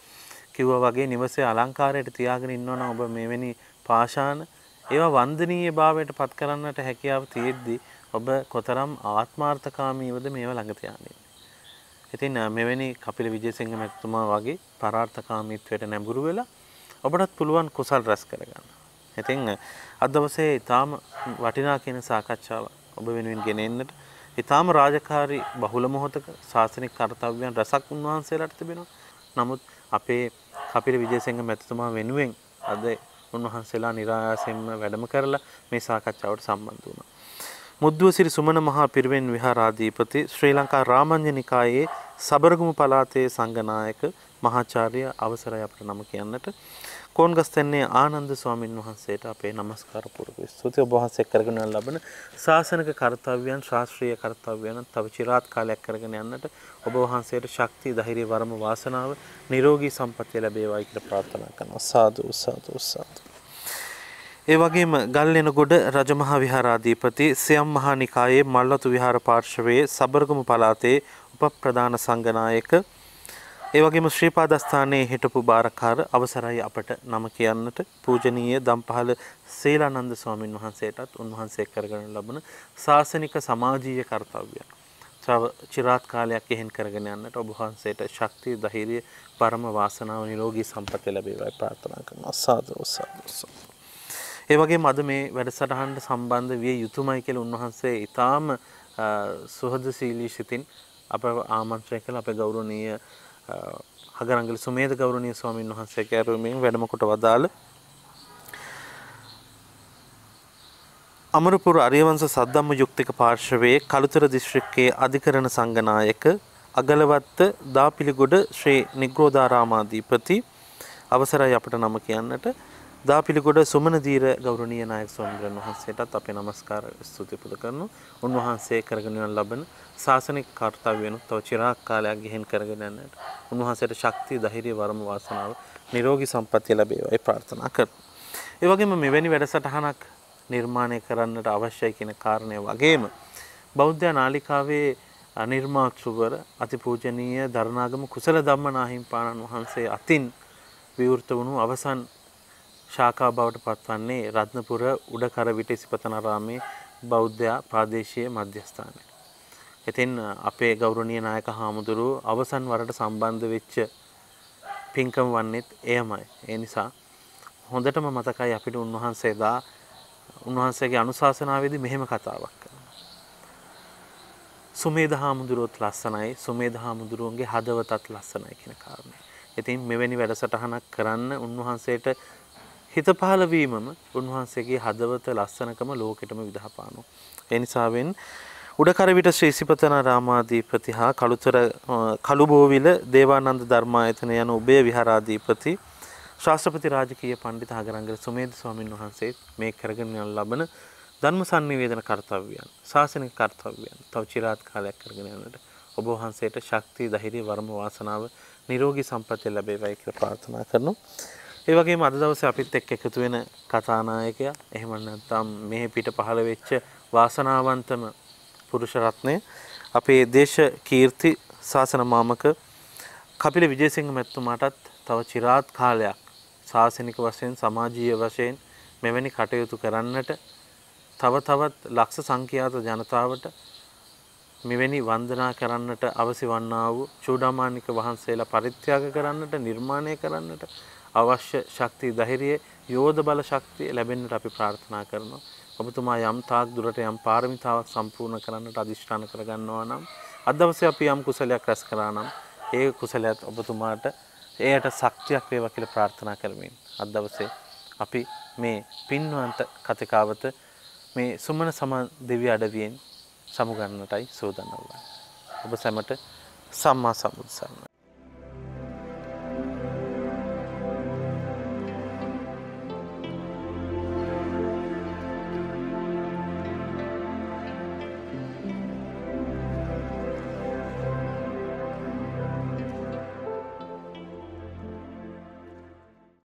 කිව්වා වගේ නිවසේ අලංකාරයට තියාගෙන ඉන්නවා නම් ඔබ මෙවැනි පාෂාණ ඒවා වන්දනීය භාවයට පත් කරන්නට හැකියාව තියෙද්දී ඔබ කොතරම් ආත්මාර්ථකාමීවද මේව ළඟ තියාගන්නේ. ඉතින් මෙවැනි කපිල විජේසිංහ මැතිතුමා වගේ පරාර්ථකාමීත්වයට නැඹුරු වෙලා ඔබටත් පුළුවන් කුසල් රැස් කරගන්න. ඉතින් අද දවසේ ඊටාම වටිනා කියන සාකච්ඡාව ඔබ වෙනුවෙන් ගෙන එන්නට ඊටාම රාජකාරී බහුල මොහොතක සාසනික කාර්යයන් රසක් උන්වහන්සේලාට තිබෙනවා. නමුත් අපේ කපිල විජේසිංහ මැතිතුමා වෙනුවෙන් අද උන්වහන්සේලා નિરાයාසයෙන්ම වැඩම කරලා මේ සාකච්ඡාවට සම්බන්ධ වුණා. මුද්දුවසිරි සුමන මහා පිරිවෙන් විහාරාධීපති ශ්‍රී ලංකා රාමඤ්ඤ නිකායේ සබරගමු පළාතේ සංඝනායක මහාචාර්ය අවසරයි අපට නම කියන්නට කෝන්ගස්තන්නේ ආනන්ද ස්වාමීන් වහන්සේට අපේ নমස්කාර පූර්වක ස්තුතිය ඔබ වහන්සේ කරගෙන යන ලබන සාසනික කර්තව්‍යයන් ශාස්ත්‍රීය කර්තව්‍යයන් තව চিරාත් කාලයක් කරගෙන යන්නට ඔබ වහන්සේට ශක්තිය ධෛර්ය වරම වාසනාව නිරෝගී සම්පතිය ලැබේවායි කියලා ප්‍රාර්ථනා කරනවා සාදු සාදු සාදු ඒ වගේම ගල්ලෙනගොඩ රජමහා විහාරාධිපති සියම් මහා නිකායේ මල්වතු විහාර පාර්ශවයේ සබරගමු පළාතේ උපප්‍රධාන සංඝනායක ඒ වගේම ශ්‍රීපාදස්ථානයේ හිටපු බාරකාර අවසරයි අපට නම කියන්නට පූජනීය දම්පහළ සීලානන්ද ස්වාමින් වහන්සේටත් උන්වහන්සේ කරගෙන ලබන සාසනික සමාජීය කාර්යයක්. චිරාත් කාලයක් එහෙන් කරගෙන යන්නට ඔබ වහන්සේට ශක්තිය ධෛර්යය පරම වාසනාව නිරෝගී සම්පත ලැබේවයි ප්‍රාර්ථනා කරනවා. සාදු සාදු සාදු ඒ වගේ මද මේ වැඩසටහන්ට සම්බන්ධ විය යුතුමයි කියල උන්වහන්සේ ඉතාම සුහද සීලී සිතින් අප ආමන්ත්‍රය කළ අප ගෞරණීය හගරංගල සුමේද ගෞරණය ස්වාමීන් වහන්සේ කෑරුවමින් වැඩමකොට වදාළ අමරපුර අරියවංස සද්දම්ම යුක්තික පාර්ශවයේ කළුතර දිශ්‍රික්කයේ අධිකරණ සංගනායක අගලවත්ත දාපිළිගොඩ ශ්‍රී නිග්‍රෝධාරාමාධීපති අවසරයි අපට නම කියන්නට දා පිළිකොඩ සුමන දීර ගෞරණීය නායක ස්වාමීන් වහන්සේටත් අපේ নমස්කාර ස්තුති පුද කරනවා. උන්වහන්සේ කරගෙන යන ලබන සාසනික කාර්යයන් තව চিරාක් කාලයක් ගෙහෙන් කරගෙන යන්නට. උන්වහන්සේට ශක්තිය, ධෛර්යය, වරම වාසනාව, නිරෝගී සම්පන්නිය ලැබේවායි ප්‍රාර්ථනා කරනවා. ඒ වගේම මෙවැනි වැඩසටහනක් නිර්මාණය කරන්නට අවශ්‍යයි කියන කාරණය වගේම බෞද්ධ නාලිකාවේ අනිර්මාක්ෂුවර අතිපූජනීය දරණාගම කුසල ධම්ම නාහිම්පාණන් වහන්සේ අතින් විවෘත වුණු අවසන් ශාකා බවට පත්වන්නේ රත්නපුර උඩකරවිට සිපතනාරාමේ බෞද්ධයා ප්‍රාදේශීය මධ්‍යස්ථානය. ඉතින් අපේ ගෞරවනීය නායක හාමුදුරුව අවසන් වරට සම්බන්ධ වෙච්ච පින්කම වන්නේත් එයමයි. ඒ නිසා හොඳටම මතකයි අපිට උන්වහන්සේදා උන්වහන්සේගේ අනුශාසනාවේදී මෙහෙම කතාවක් කරනවා. සුමේධ හාමුදුරුවොත් ලස්සනයි, සුමේධ හාමුදුරුවන්ගේ හදවතත් ලස්සනයි කියන කාරණේ. ඉතින් මෙවැනි වැඩසටහනක් කරන්න උන්වහන්සේට හිත පහළවීමම උන්වහන්සේගේ හදවත ලස්සනකම ලෝකෙටම විදහපානු. එනිසාවෙන් උඩකරවිට ශ්‍රීසිපතන රාමාධීපති හා කළුතර කළුබෝවිල දේවානන්ද ධර්මායතන යන උබේ විහාරාධීපති ශාස්ත්‍රපති රාජකීය පණ්ඩිත හගරංගල සුමේද ස්වාමීන් වහන්සේ මේ කරගෙන යන ලබන ධර්ම සංනිවේදන කර්තව්‍යයන් ශාසනික කර්තව්‍යයන් තව චිරාත් කාලයක් කරගෙන යන්නට ඔබ වහන්සේට ශක්තිය ධෛර්ය වර්ම වාසනාව නිරෝගී සම්පතිය ලැබේවයි කියලා ප්‍රාර්ථනා කරනවා ඒ වගේම අද දවසේ අපිත් එක්ක එකතු වෙන කතානායකයා එහෙම නැත්නම් මේ පිට පහළ වෙච්ච වාසනාවන්තම පුරුෂ රත්නය අපේ දේශ කීර්ති සාසන මාමක කපිල විජේසිංහ මැතිතුමාටත් තව চিරාත් කාලයක් සාසනික වශයෙන් සමාජීය වශයෙන් මෙවැනි කටයුතු කරන්නට තව තවත් ලක්ෂ සංඛ්‍යාත ජනතාවට මෙවැනි වන්දනා කරන්නට අවසි වන්නා වූ චූඩාමානික වහන්සේලා පරිත්‍යාග කරන්නට නිර්මාණය කරන්නට අවශ්‍ය ශක්තිය ධෛර්යය යෝධ බල ශක්තිය ලැබෙන්නට අපි ප්‍රාර්ථනා කරනවා. ඔබතුමා යම් තාක් දුරට යම් පාරමිතාවක් සම්පූර්ණ කරන්නට අදිෂ්ඨාන කරගන්නවා නම් අද දවසේ අපි යම් කුසලයක් රැස් කරා නම් ඒ කුසලයත් ඔබතුමාට එයට ශක්තියක් වේවා කියලා ප්‍රාර්ථනා කරමින් අද දවසේ අපි මේ පින්වන්ත කතිකාවත මේ සුමන සමන් දෙවිය අඩවියෙන් සමුගන්නටයි සූදානම් වන්නේ. ඔබ සැමට සම්මා සම්බුත් සරණයි.